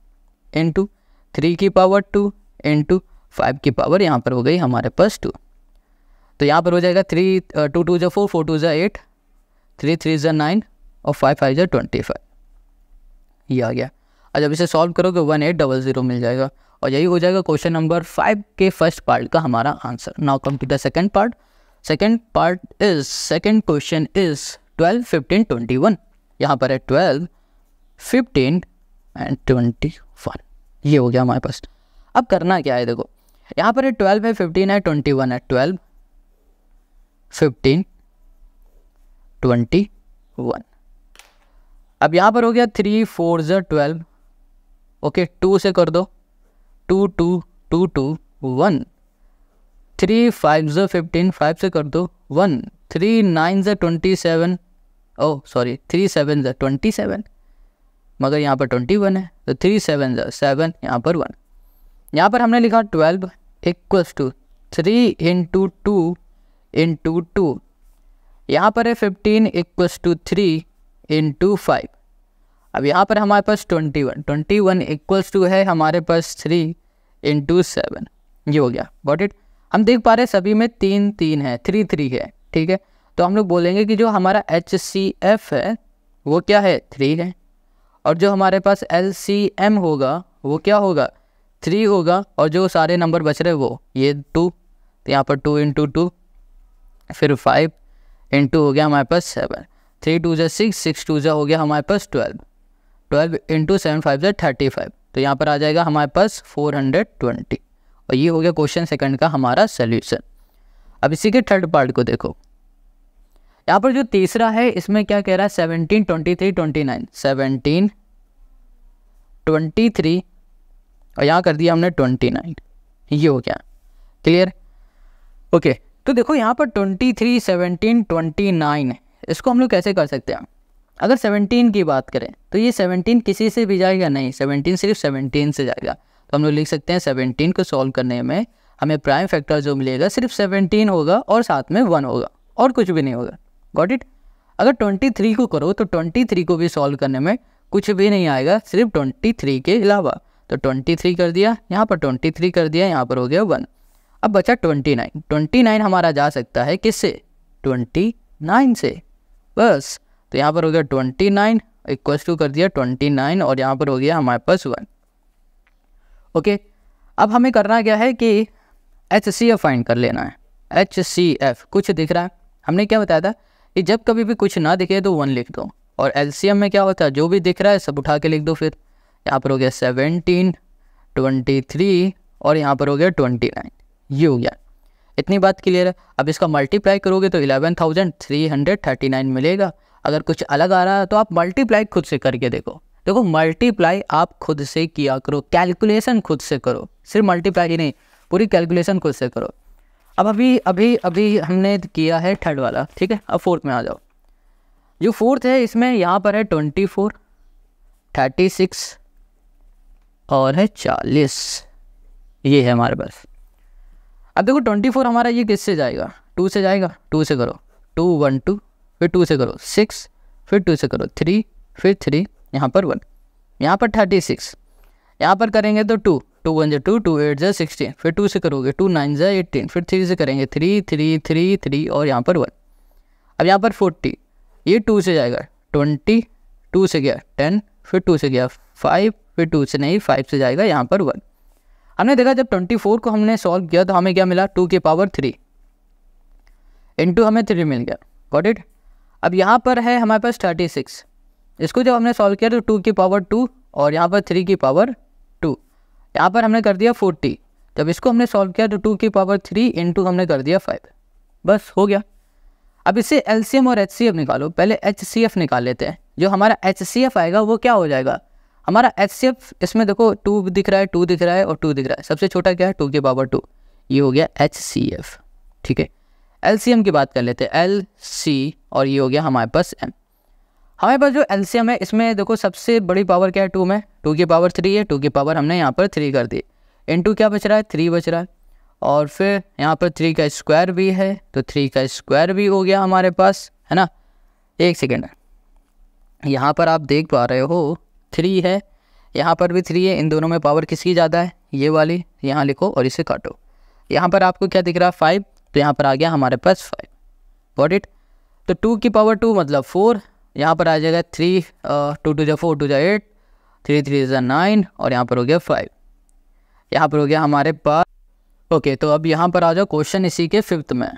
इंटू थ्री की पावर टू इंटू फाइव की पावर यहाँ पर हो गई हमारे पास टू तो यहाँ पर हो जाएगा थ्री टू टू जो फोर फोर टू जो एट थ्री थ्री जो नाइन और फाइव फाइव जो ट्वेंटी फाइव ये आ गया और जब इसे सॉल्व करोगे वन एट डबल ज़ीरो मिल जाएगा और यही हो जाएगा क्वेश्चन नंबर फाइव के फर्स्ट पार्ट का हमारा answer now come to the second part second part is second question is twelve fifteen twenty one यहाँ पर है twelve fifteen and twenty one ये हो गया हमारे पास अब करना क्या है देखो यहाँ पर है ट्वेल्व है फिफ्टीन है ट्वेंटी वन है ट्वेल्व फिफ्टीन ट्वेंटी वन अब यहाँ पर हो गया थ्री फोर जो ट्वेल्व ओके टू से कर दो two two two two one three five जो फिफ्टीन फाइव से कर दो वन थ्री नाइन जो twenty seven oh sorry three seven जो ट्वेंटी सेवन मगर यहाँ पर ट्वेंटी वन है तो थ्री सेवन जो सेवन यहाँ पर वन यहाँ पर हमने लिखा twelve equals to three into two into two यहाँ पर है fifteen equals to three into five अब यहाँ पर हमारे पास twenty one twenty one equals to है हमारे पास थ्री इंटू सेवन ये हो गया बॉट इट हम देख पा रहे हैं सभी में तीन तीन है थ्री थ्री है ठीक है तो हम लोग बोलेंगे कि जो हमारा एच सी एफ है वो क्या है थ्री है और जो हमारे पास एल सी एम होगा वो क्या होगा थ्री होगा और जो सारे नंबर बच रहे वो ये टू तो यहाँ पर टू इंटू टू फिर फाइव इंटू हो गया हमारे पास सेवन थ्री टू जै सिक्स सिक्स टू जै हो गया हमारे पास twelve twelve into seven five जै थर्टी फाइव तो यहाँ पर आ जाएगा हमारे पास फोर हंड्रेड ट्वेंटी और ये हो गया क्वेश्चन सेकंड का हमारा सल्यूशन अब इसी के थर्ड पार्ट को देखो यहाँ पर जो तीसरा है इसमें क्या कह रहा है seventeen twenty three twenty nine seventeen twenty three और यहाँ कर दिया हमने ट्वेंटी नाइन ये हो गया क्लियर ओके तो देखो यहाँ पर twenty three seventeen twenty nine इसको हम लोग कैसे कर सकते हैं अगर सेवनटीन की बात करें तो ये सेवनटीन किसी से भी जाएगा नहीं सेवनटीन सिर्फ सेवनटीन से जाएगा तो हम लोग लिख सकते हैं सेवनटीन को सॉल्व करने में हमें प्राइम फैक्टर जो मिलेगा सिर्फ सेवनटीन होगा और साथ में वन होगा और कुछ भी नहीं होगा गॉट इट अगर ट्वेंटी थ्री को करो तो ट्वेंटी थ्री को भी सॉल्व करने में कुछ भी नहीं आएगा सिर्फ ट्वेंटी थ्री के अलावा तो ट्वेंटी थ्री कर दिया यहाँ पर ट्वेंटी थ्री कर दिया यहाँ पर हो गया वन अब बचा ट्वेंटी नाइन ट्वेंटी नाइन हमारा जा सकता है किससे ट्वेंटी नाइन से बस तो यहाँ पर हो गया ट्वेंटी नाइन इक्वल टू कर दिया ट्वेंटी नाइन और यहाँ पर हो गया हमारे पास वन ओके अब हमें करना क्या है कि एच सी एफ फाइंड कर लेना है एच सी एफ कुछ दिख रहा है हमने क्या बताया था कि जब कभी भी कुछ ना दिखे तो वन लिख दो और एलसीएम में क्या होता है जो भी दिख रहा है सब उठा के लिख दो फिर यहाँ पर हो गया सेवनटीन ट्वेंटी थ्री और यहाँ पर हो गया ट्वेंटी नाइन ये हो गया इतनी बात क्लियर है अब इसका मल्टीप्लाई करोगे तो eleven thousand three hundred thirty nine मिलेगा अगर कुछ अलग आ रहा है तो आप मल्टीप्लाई खुद से करके देखो देखो मल्टीप्लाई आप खुद से किया करो कैलकुलेशन खुद से करो सिर्फ मल्टीप्लाई ही नहीं पूरी कैलकुलेशन खुद से करो अब अभी अभी अभी हमने किया है थर्ड वाला ठीक है अब फोर्थ में आ जाओ जो फोर्थ है इसमें यहाँ पर है ट्वेंटी फोर थर्टी सिक्स और है चालीस ये है हमारे पास अब देखो ट्वेंटी फोर हमारा ये किससे जाएगा टू से जाएगा टू से करो टू वन टू फिर टू से करो सिक्स फिर टू से करो थ्री फिर थ्री यहाँ पर वन यहाँ पर थर्टी सिक्स यहाँ पर करेंगे तो टू टू वन जो टू टू एट जो सिक्सटीन फिर टू से करोगे टू नाइन जो एटीन फिर थ्री से करेंगे थ्री थ्री थ्री थ्री और यहाँ पर वन अब यहाँ पर फोर्टी ये टू से जाएगा ट्वेंटी टू से गया टेन फिर टू से गया फाइव फिर टू से नहीं फाइव से जाएगा यहाँ पर वन हमने देखा जब ट्वेंटी फोर को हमने सॉल्व किया तो हमें क्या मिला टू के पावर थ्री इंटू हमें थ्री मिल गया गॉट इट अब यहाँ पर है हमारे पास थर्टी सिक्स इसको जब हमने सॉल्व किया तो टू की पावर टू और यहाँ पर थ्री की पावर यहाँ पर हमने कर दिया फोर्टी जब इसको हमने सॉल्व किया तो टू की पावर थ्री इंटू हमने कर दिया फाइव बस हो गया अब इससे एल और एच निकालो पहले एच निकाल लेते हैं जो हमारा एच आएगा वो क्या हो जाएगा हमारा एच इसमें देखो टू दिख रहा है टू दिख रहा है और टू दिख रहा है सबसे छोटा क्या है टू की पावर टू ये हो गया एच ठीक है एल की बात कर लेते हैं एल और ये हो गया हमारे पास एम हमारे पास जो एल्सियम है इसमें देखो सबसे बड़ी पावर क्या है टू में टू की पावर थ्री है टू की पावर हमने यहाँ पर थ्री कर दी इन टू क्या बच रहा है थ्री बच रहा है और फिर यहाँ पर थ्री का स्क्वायर भी है तो थ्री का स्क्वायर भी हो गया हमारे पास है ना एक सेकेंड यहाँ पर आप देख पा रहे हो थ्री है यहाँ पर भी थ्री है इन दोनों में पावर किसकी ज़्यादा है ये वाली यहाँ लिखो और इसे काटो यहाँ पर आपको क्या दिख रहा है फाइव तो यहाँ पर आ गया हमारे पास फाइव वॉट इट तो टू की पावर टू मतलब फोर यहाँ पर आ जाएगा थ्री टू टू जो फोर टू जै एट थ्री थ्री जो नाइन और यहाँ पर हो गया फाइव यहाँ पर हो गया हमारे पास ओके तो अब यहाँ पर आ जाओ क्वेश्चन इसी के फिफ्थ में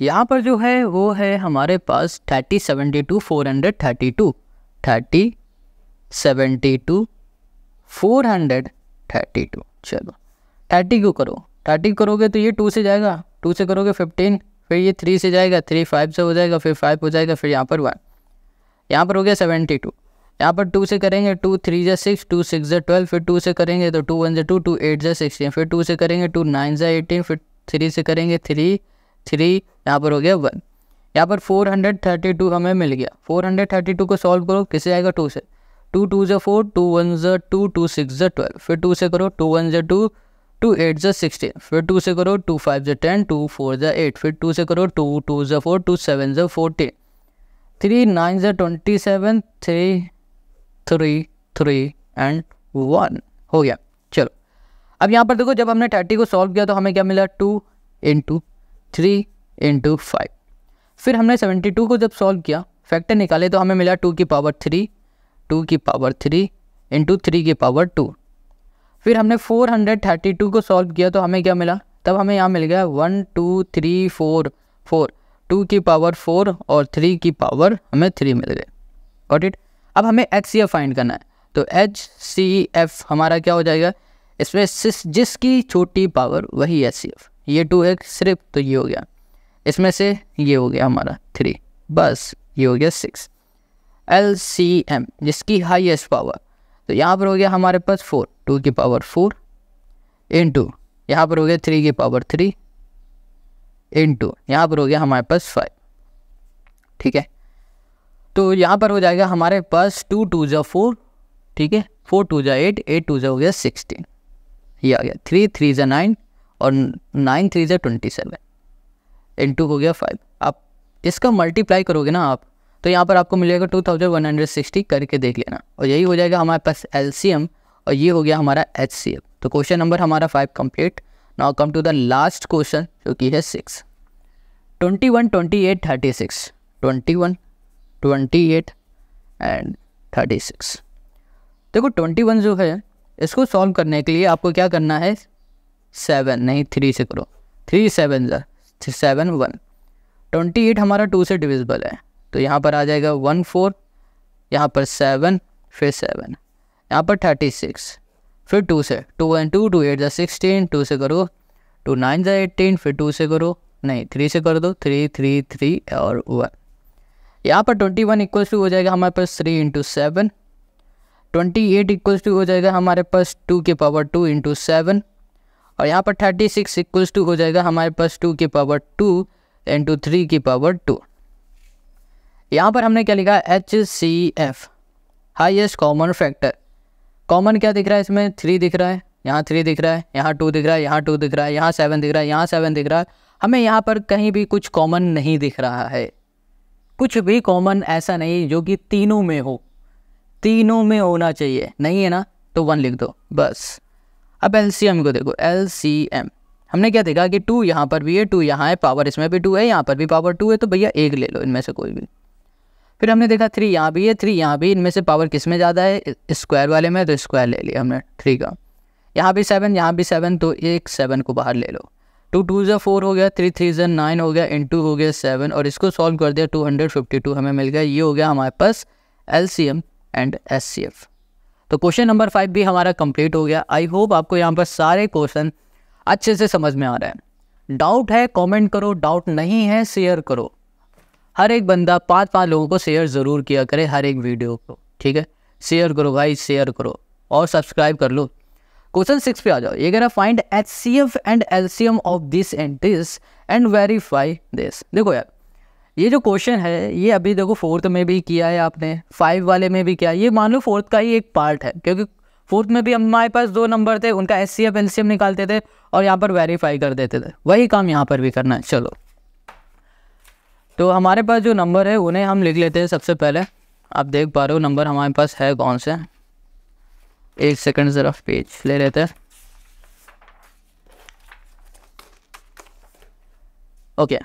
यहाँ पर जो है वो है हमारे पास thirty seventy two four hundred thirty two thirty seventy two four hundred thirty two चलो थर्टी को करो थर्टी करोगे तो ये टू से जाएगा टू से करोगे फिफ्टीन फिर ये थ्री से जाएगा थ्री फाइव से हो जाएगा फिर फाइव हो जाएगा फिर यहाँ पर वन यहाँ पर हो गया सेवेंटी टू यहाँ पर टू से करेंगे टू थ्री जै सिक्स टू सिक्स जै ट्वेल्व फिर टू से करेंगे तो टू वन जै टू टू एट जै सिक्सटीन फिर टू से करेंगे टू नाइन जै एटीन फिर थ्री से करेंगे थ्री थ्री यहाँ पर हो गया वन यहाँ पर फोर हंड्रेड थर्टी टू हमें मिल गया फोर हंड्रेड थर्टी टू को सॉल्व करो किसे आएगा टू से टू टू जै फोर टू वन जै टू टू सिक्स जै ट्वेल्व फिर टू से करो टू वन जै टू टू एट जै सिक्सटीन फिर टू से करो टू फाइव जै टेन टू फोर जै एट फिर टू से करो टू टू जै फोर टू सेवन जै फोर्टीन थ्री नाइन जो twenty seven three three three and one हो गया चलो अब यहाँ पर देखो जब हमने थर्टी को सॉल्व किया तो हमें क्या मिला two into three into five फिर हमने सेवेंटी टू को जब सॉल्व किया फैक्टर निकाले तो हमें मिला टू की पावर थ्री टू की पावर थ्री इंटू थ्री की पावर टू फिर हमने फोर हंड्रेड थर्टी टू को सॉल्व किया तो हमें क्या मिला तब हमें यहाँ मिल गया one two three four four two की पावर फोर और थ्री की पावर हमें थ्री मिल गए गॉट इट अब हमें एच सी एफ फाइंड करना है तो एच सी एफ हमारा क्या हो जाएगा इसमें जिसकी छोटी पावर वही एच सी एफ ये टू एक सिर्फ तो ये हो गया इसमें से ये हो गया हमारा थ्री बस ये हो गया सिक्स एल सी एम जिसकी हाईएस्ट पावर तो यहाँ पर हो गया हमारे पास फोर टू की पावर फोर इन टू यहाँ पर हो गया थ्री की पावर थ्री इंटू यहाँ पर हो गया हमारे पास फाइव ठीक है तो यहाँ पर हो जाएगा हमारे पास टू टू ज़ा फोर ठीक है फोर टू ज़ा एट एट टू ज़ा हो गया सिक्सटीन ये आ गया थ्री थ्री ज़ा नाइन और नाइन थ्री ज़ा ट्वेंटी सेवन इंटू हो गया फाइव आप इसका मल्टीप्लाई करोगे ना आप तो यहाँ पर आपको मिलेगा two thousand one hundred sixty करके देख लेना और यही हो जाएगा हमारे पास एल और ये हो गया हमारा एच तो क्वेश्चन नंबर हमारा five complete now come to the last question जो कि है six twenty one twenty eight thirty six twenty one twenty eight and thirty six देखो ट्वेंटी वन जो है इसको सॉल्व करने के लिए आपको क्या करना है सेवन नहीं थ्री से करो थ्री सेवन ज़र सेवन वन ट्वेंटी एट हमारा टू से डिविजिबल है तो यहाँ पर आ जाएगा वन फोर यहाँ पर सेवन फिर सेवन यहाँ पर थर्टी सिक्स फिर टू से two one two two eight sixteen sixteen two से करो टू नाइन ज़ा एटीन फिर टू से करो नहीं थ्री से कर दो थ्री थ्री थ्री और वन यहाँ पर ट्वेंटी वन इक्वल्स टू हो जाएगा हमारे पास three into seven twenty eight equals to हो जाएगा हमारे पास टू के पावर टू इंटू सेवन और यहाँ पर थर्टी सिक्स इक्वल्स टू हो जाएगा हमारे पास टू के पावर टू इंटू थ्री की पावर टू यहाँ पर हमने क्या लिखा H C F highest common factor common क्या दिख रहा है इसमें थ्री दिख रहा है यहाँ थ्री दिख रहा है यहाँ टू दिख रहा है यहाँ टू दिख रहा है यहाँ सेवन दिख रहा है यहाँ सेवन दिख रहा है हमें यहाँ पर कहीं भी कुछ कॉमन नहीं दिख रहा है कुछ भी कॉमन ऐसा नहीं जो कि तीनों में हो तीनों में होना चाहिए नहीं है ना तो वन लिख दो बस अब एल को देखो एल हमने क्या देखा कि टू यहाँ पर भी है टू यहाँ है पावर इसमें भी टू है यहाँ पर भी पावर टू है तो भैया एक ले लो इनमें से कोई भी फिर हमने देखा थ्री यहाँ भी है थ्री यहाँ भी इनमें से पावर किस में ज़्यादा है स्क्वायर वाले में तो स्क्वायर ले लिया हमने थ्री का यहाँ भी सेवन यहाँ भी सेवन तो एक सेवन को बाहर ले लो टू टू ज़ा फोर हो गया थ्री थ्री ज़ा नाइन हो गया इन टू हो गया सेवन और इसको सॉल्व कर दिया टू हंड्रेड फिफ्टी टू हमें मिल गया ये हो गया हमारे पास L C M and S C F तो क्वेश्चन नंबर फाइव भी हमारा कंप्लीट हो गया आई होप आपको यहाँ पर सारे क्वेश्चन अच्छे से समझ में आ रहे हैं डाउट है कॉमेंट करो डाउट नहीं है शेयर करो हर एक बंदा पाँच पाँच लोगों को शेयर ज़रूर किया करे हर एक वीडियो को ठीक है शेयर करो भाई शेयर करो और सब्सक्राइब कर लो क्वेश्चन सिक्स पे आ जाओ ये कह रहा find H C F and L C M of this and this and verify this देखो यार ये जो क्वेश्चन है ये अभी देखो फोर्थ में भी किया है आपने फाइव वाले में भी किया ये मान लो फोर्थ का ही एक पार्ट है क्योंकि फोर्थ में भी हमारे पास दो नंबर थे उनका S C F L C M निकालते थे और यहाँ पर वेरीफाई कर देते थे वही काम यहाँ पर भी करना है चलो तो हमारे पास जो नंबर है उन्हें हम लिख लेते हैं सबसे पहले आप देख पा रहे हो नंबर हमारे पास है कौन से एक सेकंड ज़रा पेज ले लेते हैं ओके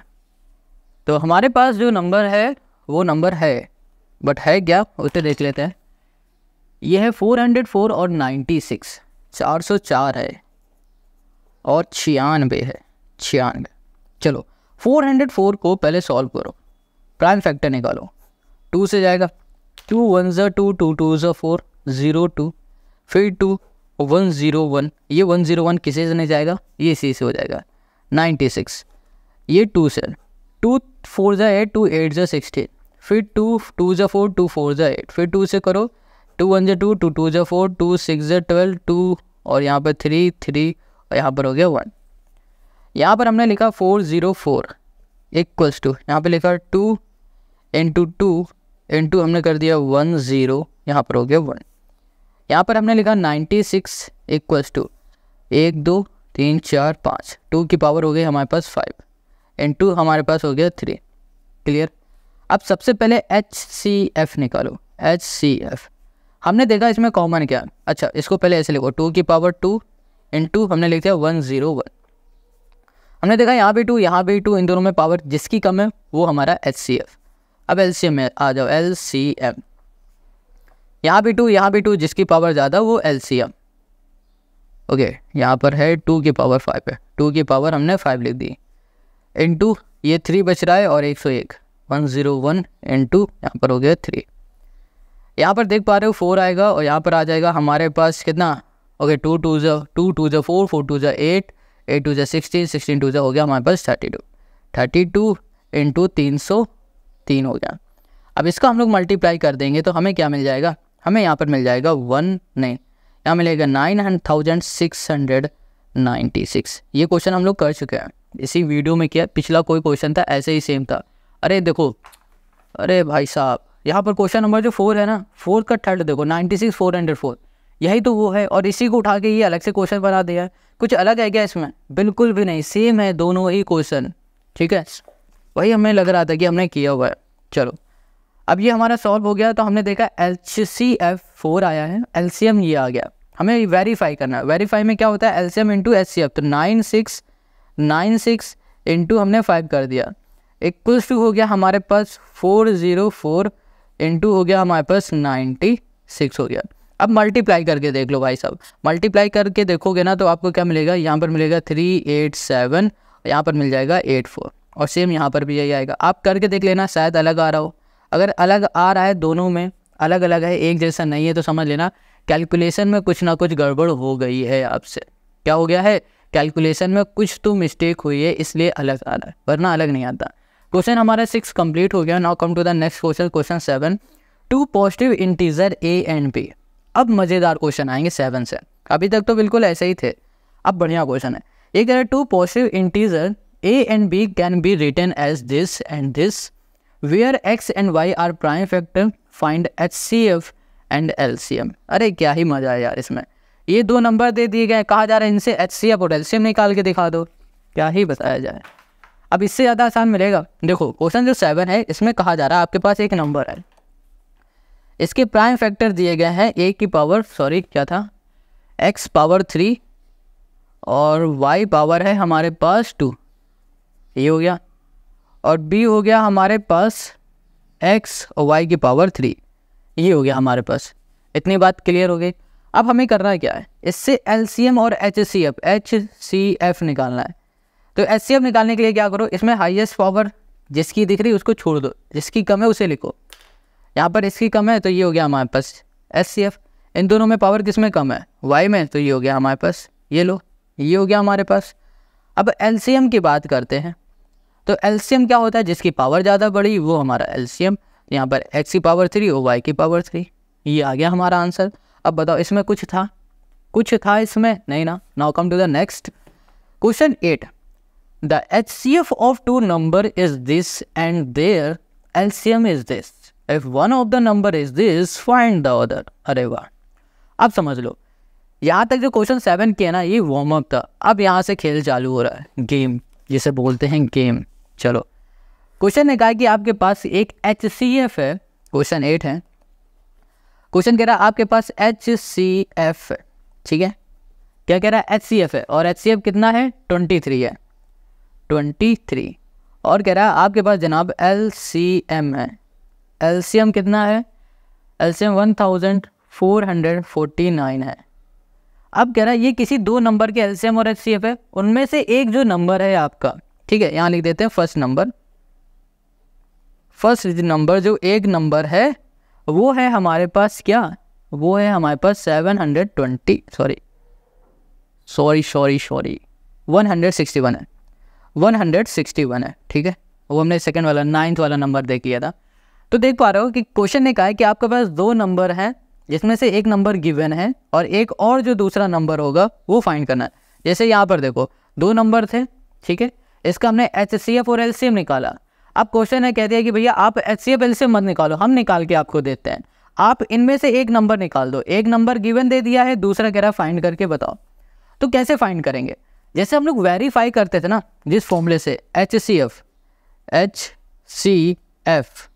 तो हमारे पास जो नंबर है वो नंबर है बट है क्या उसे देख लेते हैं ये है फोर हंड्रेड फोर और नाइन्टी सिक्स चार सौ चार है और छियानवे है छियानवे चलो 404 को पहले सॉल्व करो प्राइम फैक्टर निकालो टू से जाएगा टू वन ज़ा टू टू टू ज़ा फोर ज़ीरो टू फिर टू वन ज़ीरो वन ये वन ज़ीरो वन किसी से नहीं जाएगा ये इसी से हो जाएगा नाइन्टी सिक्स ये टू से टू फोर ज़ा एट टू एट ज़ा सिक्सटीन फिर टू टू ज़ा फोर टू फोर ज़ा एट फिर टू से करो टू वन ज़ा टू टू टू ज़ा फोर टू सिक्स ज़ा ट्वेल्व टू और यहाँ पर थ्री थ्री और यहाँ पर हो गया वन यहाँ पर हमने लिखा four zero four equals to यहाँ पर लिखा टू इंटू टू इंटू हमने कर दिया वन ज़ीरो यहाँ पर हो गया वन यहाँ पर हमने लिखा नाइन्टी सिक्स इक्वल्स टू एक दो तीन चार पाँच टू की पावर हो गई हमारे पास फाइव एंड टू हमारे पास हो गया थ्री क्लियर अब सबसे पहले एच सी एफ निकालो एच सी एफ हमने देखा इसमें कॉमन क्या अच्छा इसको पहले ऐसे लिखो टू की पावर टू इन टू हमने लिख दिया वन ज़ीरो वन हमने देखा यहाँ पे टू यहाँ पे टू इन दोनों में पावर जिसकी कम है वो हमारा एच सी एफ अब एल सी एम में आ जाओ एल सी एम यहाँ भी टू यहाँ भी टू जिसकी पावर ज़्यादा वो एल सी एम ओके यहाँ पर है टू की पावर फाइव है टू की पावर हमने फाइव लिख दी इन टू ये थ्री बच रहा है और एक सौ एक one zero one into यहाँ पर हो गया थ्री यहाँ पर देख पा रहे हो फोर आएगा और यहाँ पर आ जाएगा हमारे पास कितना ओके टू टू ज़ा टू टू ज़ा फोर फोर टू ज़ा एट एट टू जै सिक्सटीन सिक्सटीन टू जो हो गया हमारे पास thirty two thirty two into तीन सौ तीन हो गया अब इसको हम लोग मल्टीप्लाई कर देंगे तो हमें क्या मिल जाएगा हमें यहाँ पर मिल जाएगा वन नहीं यहाँ मिलेगा nine thousand six hundred ninety six ये क्वेश्चन हम लोग कर चुके हैं इसी वीडियो में किया पिछला कोई क्वेश्चन था ऐसे ही सेम था अरे देखो अरे भाई साहब यहाँ पर क्वेश्चन नंबर जो फोर है ना फोर का थर्ड देखो ninety six four hundred four यही तो वो है और इसी को उठा के ये अलग से क्वेश्चन बना दिया है कुछ अलग है क्या इसमें बिल्कुल भी नहीं सेम है दोनों ही क्वेश्चन ठीक है वही हमें लग रहा था कि हमने किया हुआ है चलो अब ये हमारा सॉल्व हो गया तो हमने देखा एच सी एफ फोर आया है एल सी एम ये आ गया हमें वेरीफाई करना है वेरीफाई में क्या होता है L C M into H C F तो nine six nine six into हमने फाइव कर दिया इक्वल्स टू हो गया हमारे पास फोर ज़ीरो फोर इंटू हो गया हमारे पास नाइन्टी सिक्स हो गया अब मल्टीप्लाई करके देख लो भाई साहब मल्टीप्लाई करके देखोगे ना तो आपको क्या मिलेगा यहाँ पर मिलेगा थ्री एट सेवन यहाँ पर मिल जाएगा एट फोर और सेम यहाँ पर भी यही आएगा आप करके देख लेना शायद अलग आ रहा हो अगर अलग आ रहा है दोनों में अलग अलग है एक जैसा नहीं है तो समझ लेना कैलकुलेशन में कुछ ना कुछ गड़बड़ हो गई है आपसे क्या हो गया है कैलकुलेशन में कुछ तो मिस्टेक हुई है इसलिए अलग आ रहा है वरना अलग नहीं आता क्वेश्चन हमारा सिक्स कंप्लीट हो गया now come to the next question question seven two positive integer A and B अब मज़ेदार क्वेश्चन आएंगे सेवन से अभी तक तो बिल्कुल ऐसे ही थे अब बढ़िया क्वेश्चन है ये कह रहे two positive integer A and B can be written as this and this where X and Y are prime factor find H C F and L C M अरे क्या ही मज़ा है यार इसमें ये दो नंबर दे दिए गए कहा जा रहा है इनसे एच सी एफ और एल सी एम निकाल के दिखा दो क्या ही बताया जाए अब इससे ज़्यादा आसान मिलेगा देखो क्वेश्चन जो सेवन है इसमें कहा जा रहा है आपके पास एक नंबर है इसके प्राइम फैक्टर दिए गए हैं ए की पावर सॉरी क्या था एक्स पावर थ्री और वाई पावर है हमारे पास टू ये हो गया और बी हो गया हमारे पास एक्स और वाई की पावर थ्री ये हो गया हमारे पास इतनी बात क्लियर हो गई अब हमें करना क्या है इससे एल और H C F H C F निकालना है तो एच सी एफ निकालने के लिए क्या करो इसमें हाईएस्ट पावर जिसकी दिख रही उसको छोड़ दो जिसकी कम है उसे लिखो यहाँ पर इसकी कम है तो ये हो गया हमारे पास एस सी एफ इन दोनों में पावर किस में कम है वाई में तो ये हो गया हमारे पास ये लो ये हो गया हमारे पास अब एल की बात करते हैं तो एल क्या होता है जिसकी पावर ज़्यादा बढ़ी वो हमारा एल सी एम यहाँ पर एक्स की पावर थ्री और वाई की पावर थ्री ये आ गया हमारा आंसर अब बताओ इसमें कुछ था कुछ था इसमें नहीं ना now come to the next question eight the H C F of two number is this and their L C M is this if one of the number is this find the other अरे वाह अब समझ लो यहाँ तक जो क्वेश्चन सेवन के ना ये वार्म अप था अब यहाँ से खेल चालू हो रहा है गेम जिसे बोलते हैं गेम चलो क्वेश्चन ने कहा कि आपके पास एक एच सी एफ है क्वेश्चन एट है क्वेश्चन कह रहा है आपके पास एच सी एफ है ठीक है क्या कह रहा है एच सी एफ है और एच सी एफ कितना है ट्वेंटी थ्री है ट्वेंटी थ्री और कह रहा है आपके पास जनाब एल सी एम है एल्शियम कितना है LCM one thousand four hundred forty nine है अब कह रहा है ये किसी दो नंबर के एल्शियम और एच है उनमें से एक जो नंबर है आपका ठीक है यहाँ लिख देते हैं फर्स्ट नंबर फर्स्ट नंबर जो एक नंबर है वो है हमारे पास क्या वो है हमारे पास seven hundred twenty sorry sorry sorry sorry one hundred sixty one है वन हंड्रेड सिक्सटी वन है ठीक है वो हमने सेकेंड वाला नाइन्थ वाला नंबर देख लिया था तो देख पा रहे हो कि क्वेश्चन ने कहा है कि आपके पास दो नंबर हैं जिसमें से एक नंबर गिवन है और एक और जो दूसरा नंबर होगा वो फाइंड करना है जैसे यहाँ पर देखो दो नंबर थे ठीक है इसका हमने एच सी एफ और एल सी एम निकाला अब क्वेश्चन ने कह दिया कि भैया आप H C F L C M मत निकालो हम निकाल के आपको देते हैं आप इनमें से एक नंबर निकाल दो एक नंबर गिवन दे दिया है दूसरा कह रहा फाइंड करके बताओ तो कैसे फाइंड करेंगे जैसे हम लोग वेरीफाई करते थे ना जिस फॉर्मूले से H C F H C F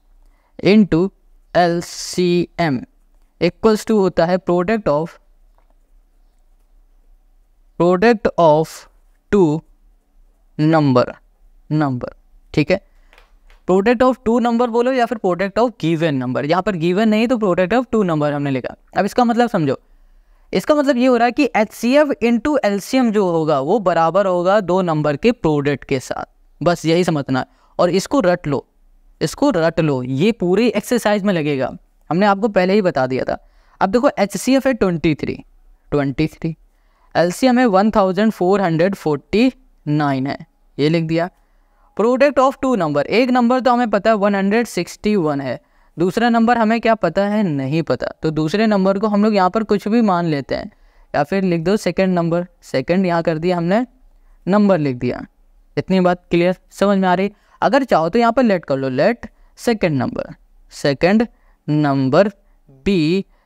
into L C M equals to होता है product of product of two number number ठीक है प्रोडक्ट ऑफ टू नंबर बोलो या फिर प्रोडक्ट ऑफ गिवन नंबर यहाँ पर गिवन नहीं तो प्रोडक्ट ऑफ टू नंबर हमने लिखा अब इसका मतलब समझो इसका मतलब ये हो रहा है कि H C F into L C M जो होगा वो बराबर होगा दो नंबर के प्रोडक्ट के साथ बस यही समझना और इसको रट लो इसको रट लो ये पूरी एक्सरसाइज में लगेगा हमने आपको पहले ही बता दिया था अब देखो एच सी एफ है twenty three twenty three L C M है one thousand four hundred forty nine है ये लिख दिया प्रोडक्ट ऑफ टू नंबर एक नंबर तो हमें पता है वन हंड्रेड सिक्सटी वन है दूसरा नंबर हमें क्या पता है नहीं पता तो दूसरे नंबर को हम लोग यहाँ पर कुछ भी मान लेते हैं या फिर लिख दो सेकेंड नंबर सेकेंड यहाँ कर दिया हमने नंबर लिख दिया इतनी बात क्लियर समझ में आ रही अगर चाहो तो यहाँ पर लेट कर लो let second number second number B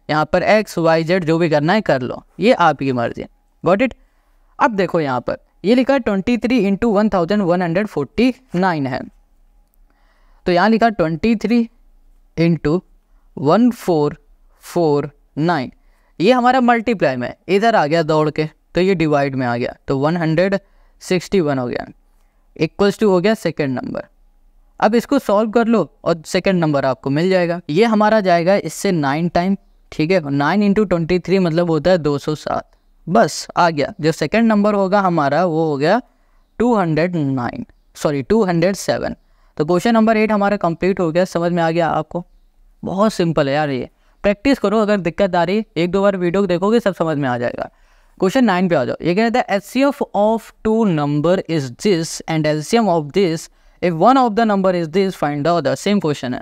यहाँ पर एक्स वाई जेड जो भी करना है कर लो ये आपकी मर्जी गॉट इट अब देखो यहाँ पर ये लिखा है twenty three into one thousand one hundred forty nine है तो यहाँ लिखा twenty three into one four four nine ये हमारा मल्टीप्लाई में इधर आ गया दौड़ के तो ये डिवाइड में आ गया तो वन हंड्रेड सिक्सटी वन हो गया इक्वल्स टू हो गया सेकेंड नंबर अब इसको सॉल्व कर लो और सेकेंड नंबर आपको मिल जाएगा ये हमारा जाएगा इससे नाइन टाइम ठीक है नाइन इंटू ट्वेंटी थ्री मतलब होता है दो सौ सात बस आ गया जो सेकेंड नंबर होगा हमारा वो हो गया two hundred nine sorry two hundred seven तो क्वेश्चन नंबर एट हमारा कंप्लीट हो गया समझ में आ गया आपको बहुत सिंपल है यार ये प्रैक्टिस करो अगर दिक्कत आ रही एक दो बार वीडियो देखोगे सब समझ में आ जाएगा क्वेश्चन नाइन पे आ जाओ ये कह रहे थे रहा C F of two number is this and L C M of this if one of the number is this find out the same question है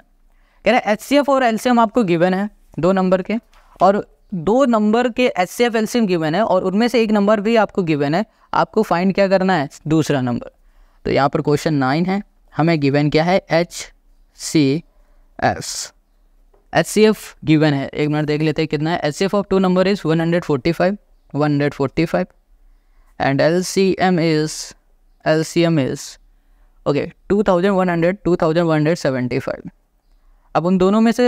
कह रहे एच सी एफ और एल सी एम आपको गिवन है दो नंबर के और दो नंबर के H C F L C M given है और उनमें से एक नंबर भी आपको गिवन है आपको फाइंड क्या करना है दूसरा नंबर तो यहाँ पर क्वेश्चन नाइन है हमें गिवन क्या है H C S H C F given है एक मिनट देख लेते हैं कितना है H C F of two number is one hundred forty five 145 and LCM is LCM is okay two thousand one hundred two thousand one hundred seventy five अब उन दोनों में से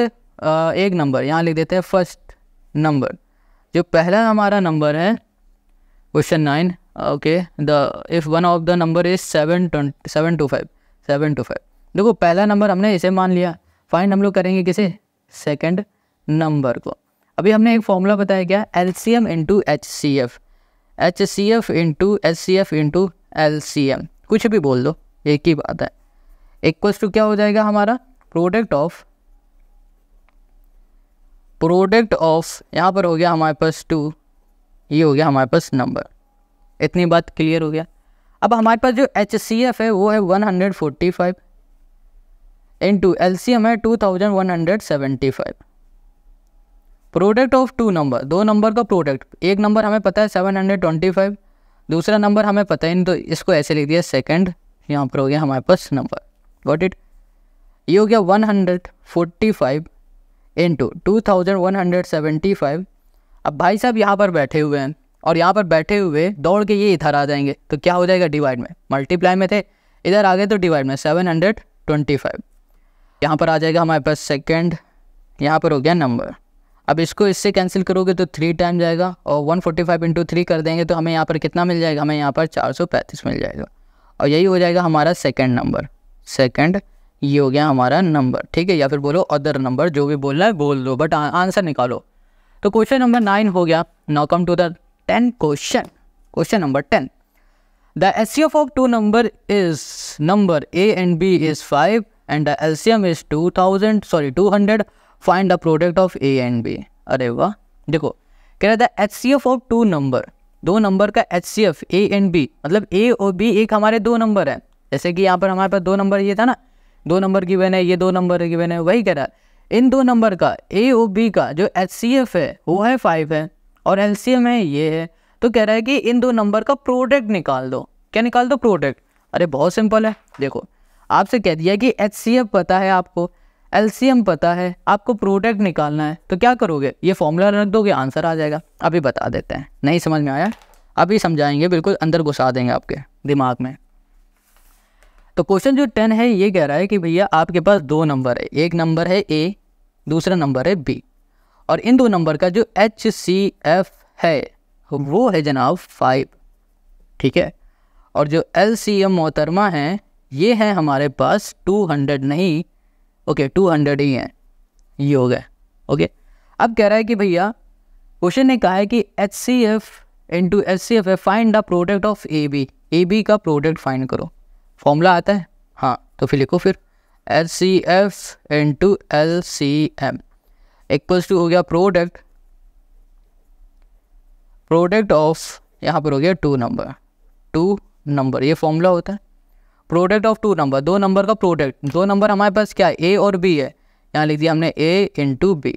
एक नंबर यहाँ लिख देते हैं फर्स्ट नंबर जो पहला हमारा नंबर है question nine okay the if one of the number is seven twenty seven two five seven two five देखो पहला नंबर हमने इसे मान लिया फाइन हम लोग करेंगे किसे सेकेंड नंबर को अभी हमने एक फॉर्मूला बताया गया L C M into H C F H C F into H C F into L C M कुछ भी बोल दो एक ही बात है इक्वल्स टू क्या हो जाएगा हमारा प्रोडक्ट ऑफ प्रोडक्ट ऑफ यहाँ पर हो गया हमारे पास टू ये हो गया हमारे पास नंबर इतनी बात क्लियर हो गया अब हमारे पास जो एच सी एफ है वो है one hundred forty five into L C M है two thousand one hundred seventy five product of two number दो नंबर का प्रोडक्ट एक नंबर हमें पता है सेवन हंड्रेड ट्वेंटी फाइव दूसरा नंबर हमें पता ही नहीं तो इसको ऐसे लिख दिया सेकंड यहाँ पर हो गया हमारे पास नंबर वॉट इट ये हो गया one hundred forty five into two thousand one hundred seventy five अब भाई साहब यहाँ पर बैठे हुए हैं और यहाँ पर बैठे हुए दौड़ के ये इधर आ जाएंगे तो क्या हो जाएगा डिवाइड में मल्टीप्लाई में थे इधर आ गए तो डिवाइड में सेवन हंड्रेड ट्वेंटी फाइव यहाँ पर आ जाएगा हमारे पास सेकेंड यहाँ पर हो गया नंबर अब इसको इससे कैंसिल करोगे तो थ्री टाइम जाएगा और one forty five into three कर देंगे तो हमें यहाँ पर कितना मिल जाएगा हमें यहाँ पर चार सौ पैंतीस मिल जाएगा और यही हो जाएगा हमारा सेकेंड नंबर सेकेंड ये हो गया हमारा नंबर ठीक है या फिर बोलो अदर नंबर जो भी बोलना है बोल दो बट आंसर निकालो तो क्वेश्चन नंबर नाइन हो गया now come to the ten question question number ten the H of two number is number A and B is five and the L C M is two thousand sorry two hundred find the product of A and B अरे वाह देखो कह रहा था H C F of two number दो नंबर का H C F A and B मतलब ए और बी एक हमारे दो नंबर है जैसे कि यहाँ पर हमारे पास दो नंबर ये था ना दो नंबर की बहन है ये दो नंबर की बहन है वही कह रहा है इन दो नंबर का ए ओ बी का जो एच सी एफ है वो है फाइव है और एल सी एम है ये है तो कह रहा है कि इन दो नंबर का प्रोडक्ट निकाल दो क्या निकाल दो प्रोडक्ट अरे बहुत सिंपल है देखो आपसे कह दिया कि एच सी एफ पता है आपको एलसीएम पता है आपको प्रोडक्ट निकालना है तो क्या करोगे ये फॉर्मूला रख दोगे आंसर आ जाएगा अभी बता देते हैं नहीं समझ में आया अभी समझाएंगे बिल्कुल अंदर घुसा देंगे आपके दिमाग में तो क्वेश्चन जो टेन है ये कह रहा है कि भैया आपके पास दो नंबर है एक नंबर है ए दूसरा नंबर है बी और इन दो नंबर का जो एच सी एफ है वो है जनाब फाइव ठीक है और जो एल सी एम मोहतरमा है ये है हमारे पास टू हंड्रेड नहीं ओके टू हंड्रेड ही हैं ये हो गया ओके अब कह रहा है कि भैया क्वेश्चन ने कहा है कि H C F into H C F है find the product of A B A B का प्रोडक्ट फाइंड करो फॉर्मूला आता है हाँ तो फिर लिखो फिर H C F into L C M equals to हो गया प्रोडक्ट प्रोडक्ट ऑफ यहाँ पर हो गया टू नंबर टू नंबर ये फॉर्मूला होता है प्रोडक्ट ऑफ टू नंबर दो नंबर का प्रोडक्ट दो नंबर हमारे पास क्या है ए और बी है यहाँ लिख दिया हमने A into B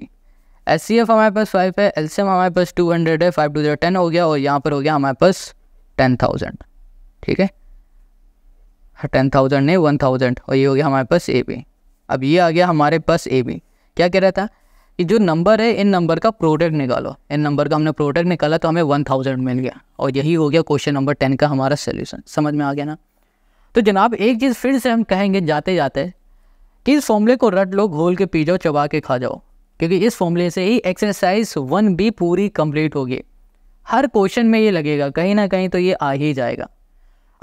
S C F हमारे पास फाइव है एल सी एम हमारे पास टू हंड्रेड है फाइव टू जीरो टेन हो गया और यहाँ पर हो गया हमारे पास टेन थाउजेंड ठीक है टेन हाँ, थाउजेंड नहीं वन थाउजेंड और ये हो गया हमारे पास ए बी अब ये आ गया हमारे पास ए बी क्या कह रहा था कि जो नंबर है इन नंबर का प्रोडक्ट निकालो इन नंबर का हमने प्रोडक्ट निकाला तो हमें वन थाउजेंड मिल गया और यही हो गया क्वेश्चन नंबर टेन का हमारा सोल्यूशन समझ में आ गया ना तो जनाब एक चीज़ फिर से हम कहेंगे जाते जाते कि इस फॉर्मूले को रट लो घोल के पी जाओ चबा के खा जाओ क्योंकि इस फॉर्मूले से ही एक्सरसाइज वन बी पूरी कंप्लीट होगी हर क्वेश्चन में ये लगेगा कहीं ना कहीं तो ये आ ही जाएगा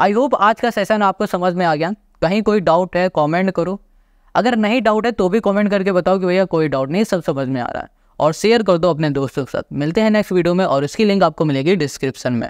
आई होप आज का सेशन आपको समझ में आ गया कहीं कोई डाउट है कमेंट करो अगर नहीं डाउट है तो भी कमेंट करके बताओ कि भैया कोई डाउट नहीं सब समझ में आ रहा है और शेयर कर दो अपने दोस्तों के साथ मिलते हैं नेक्स्ट वीडियो में और इसकी लिंक आपको मिलेगी डिस्क्रिप्शन में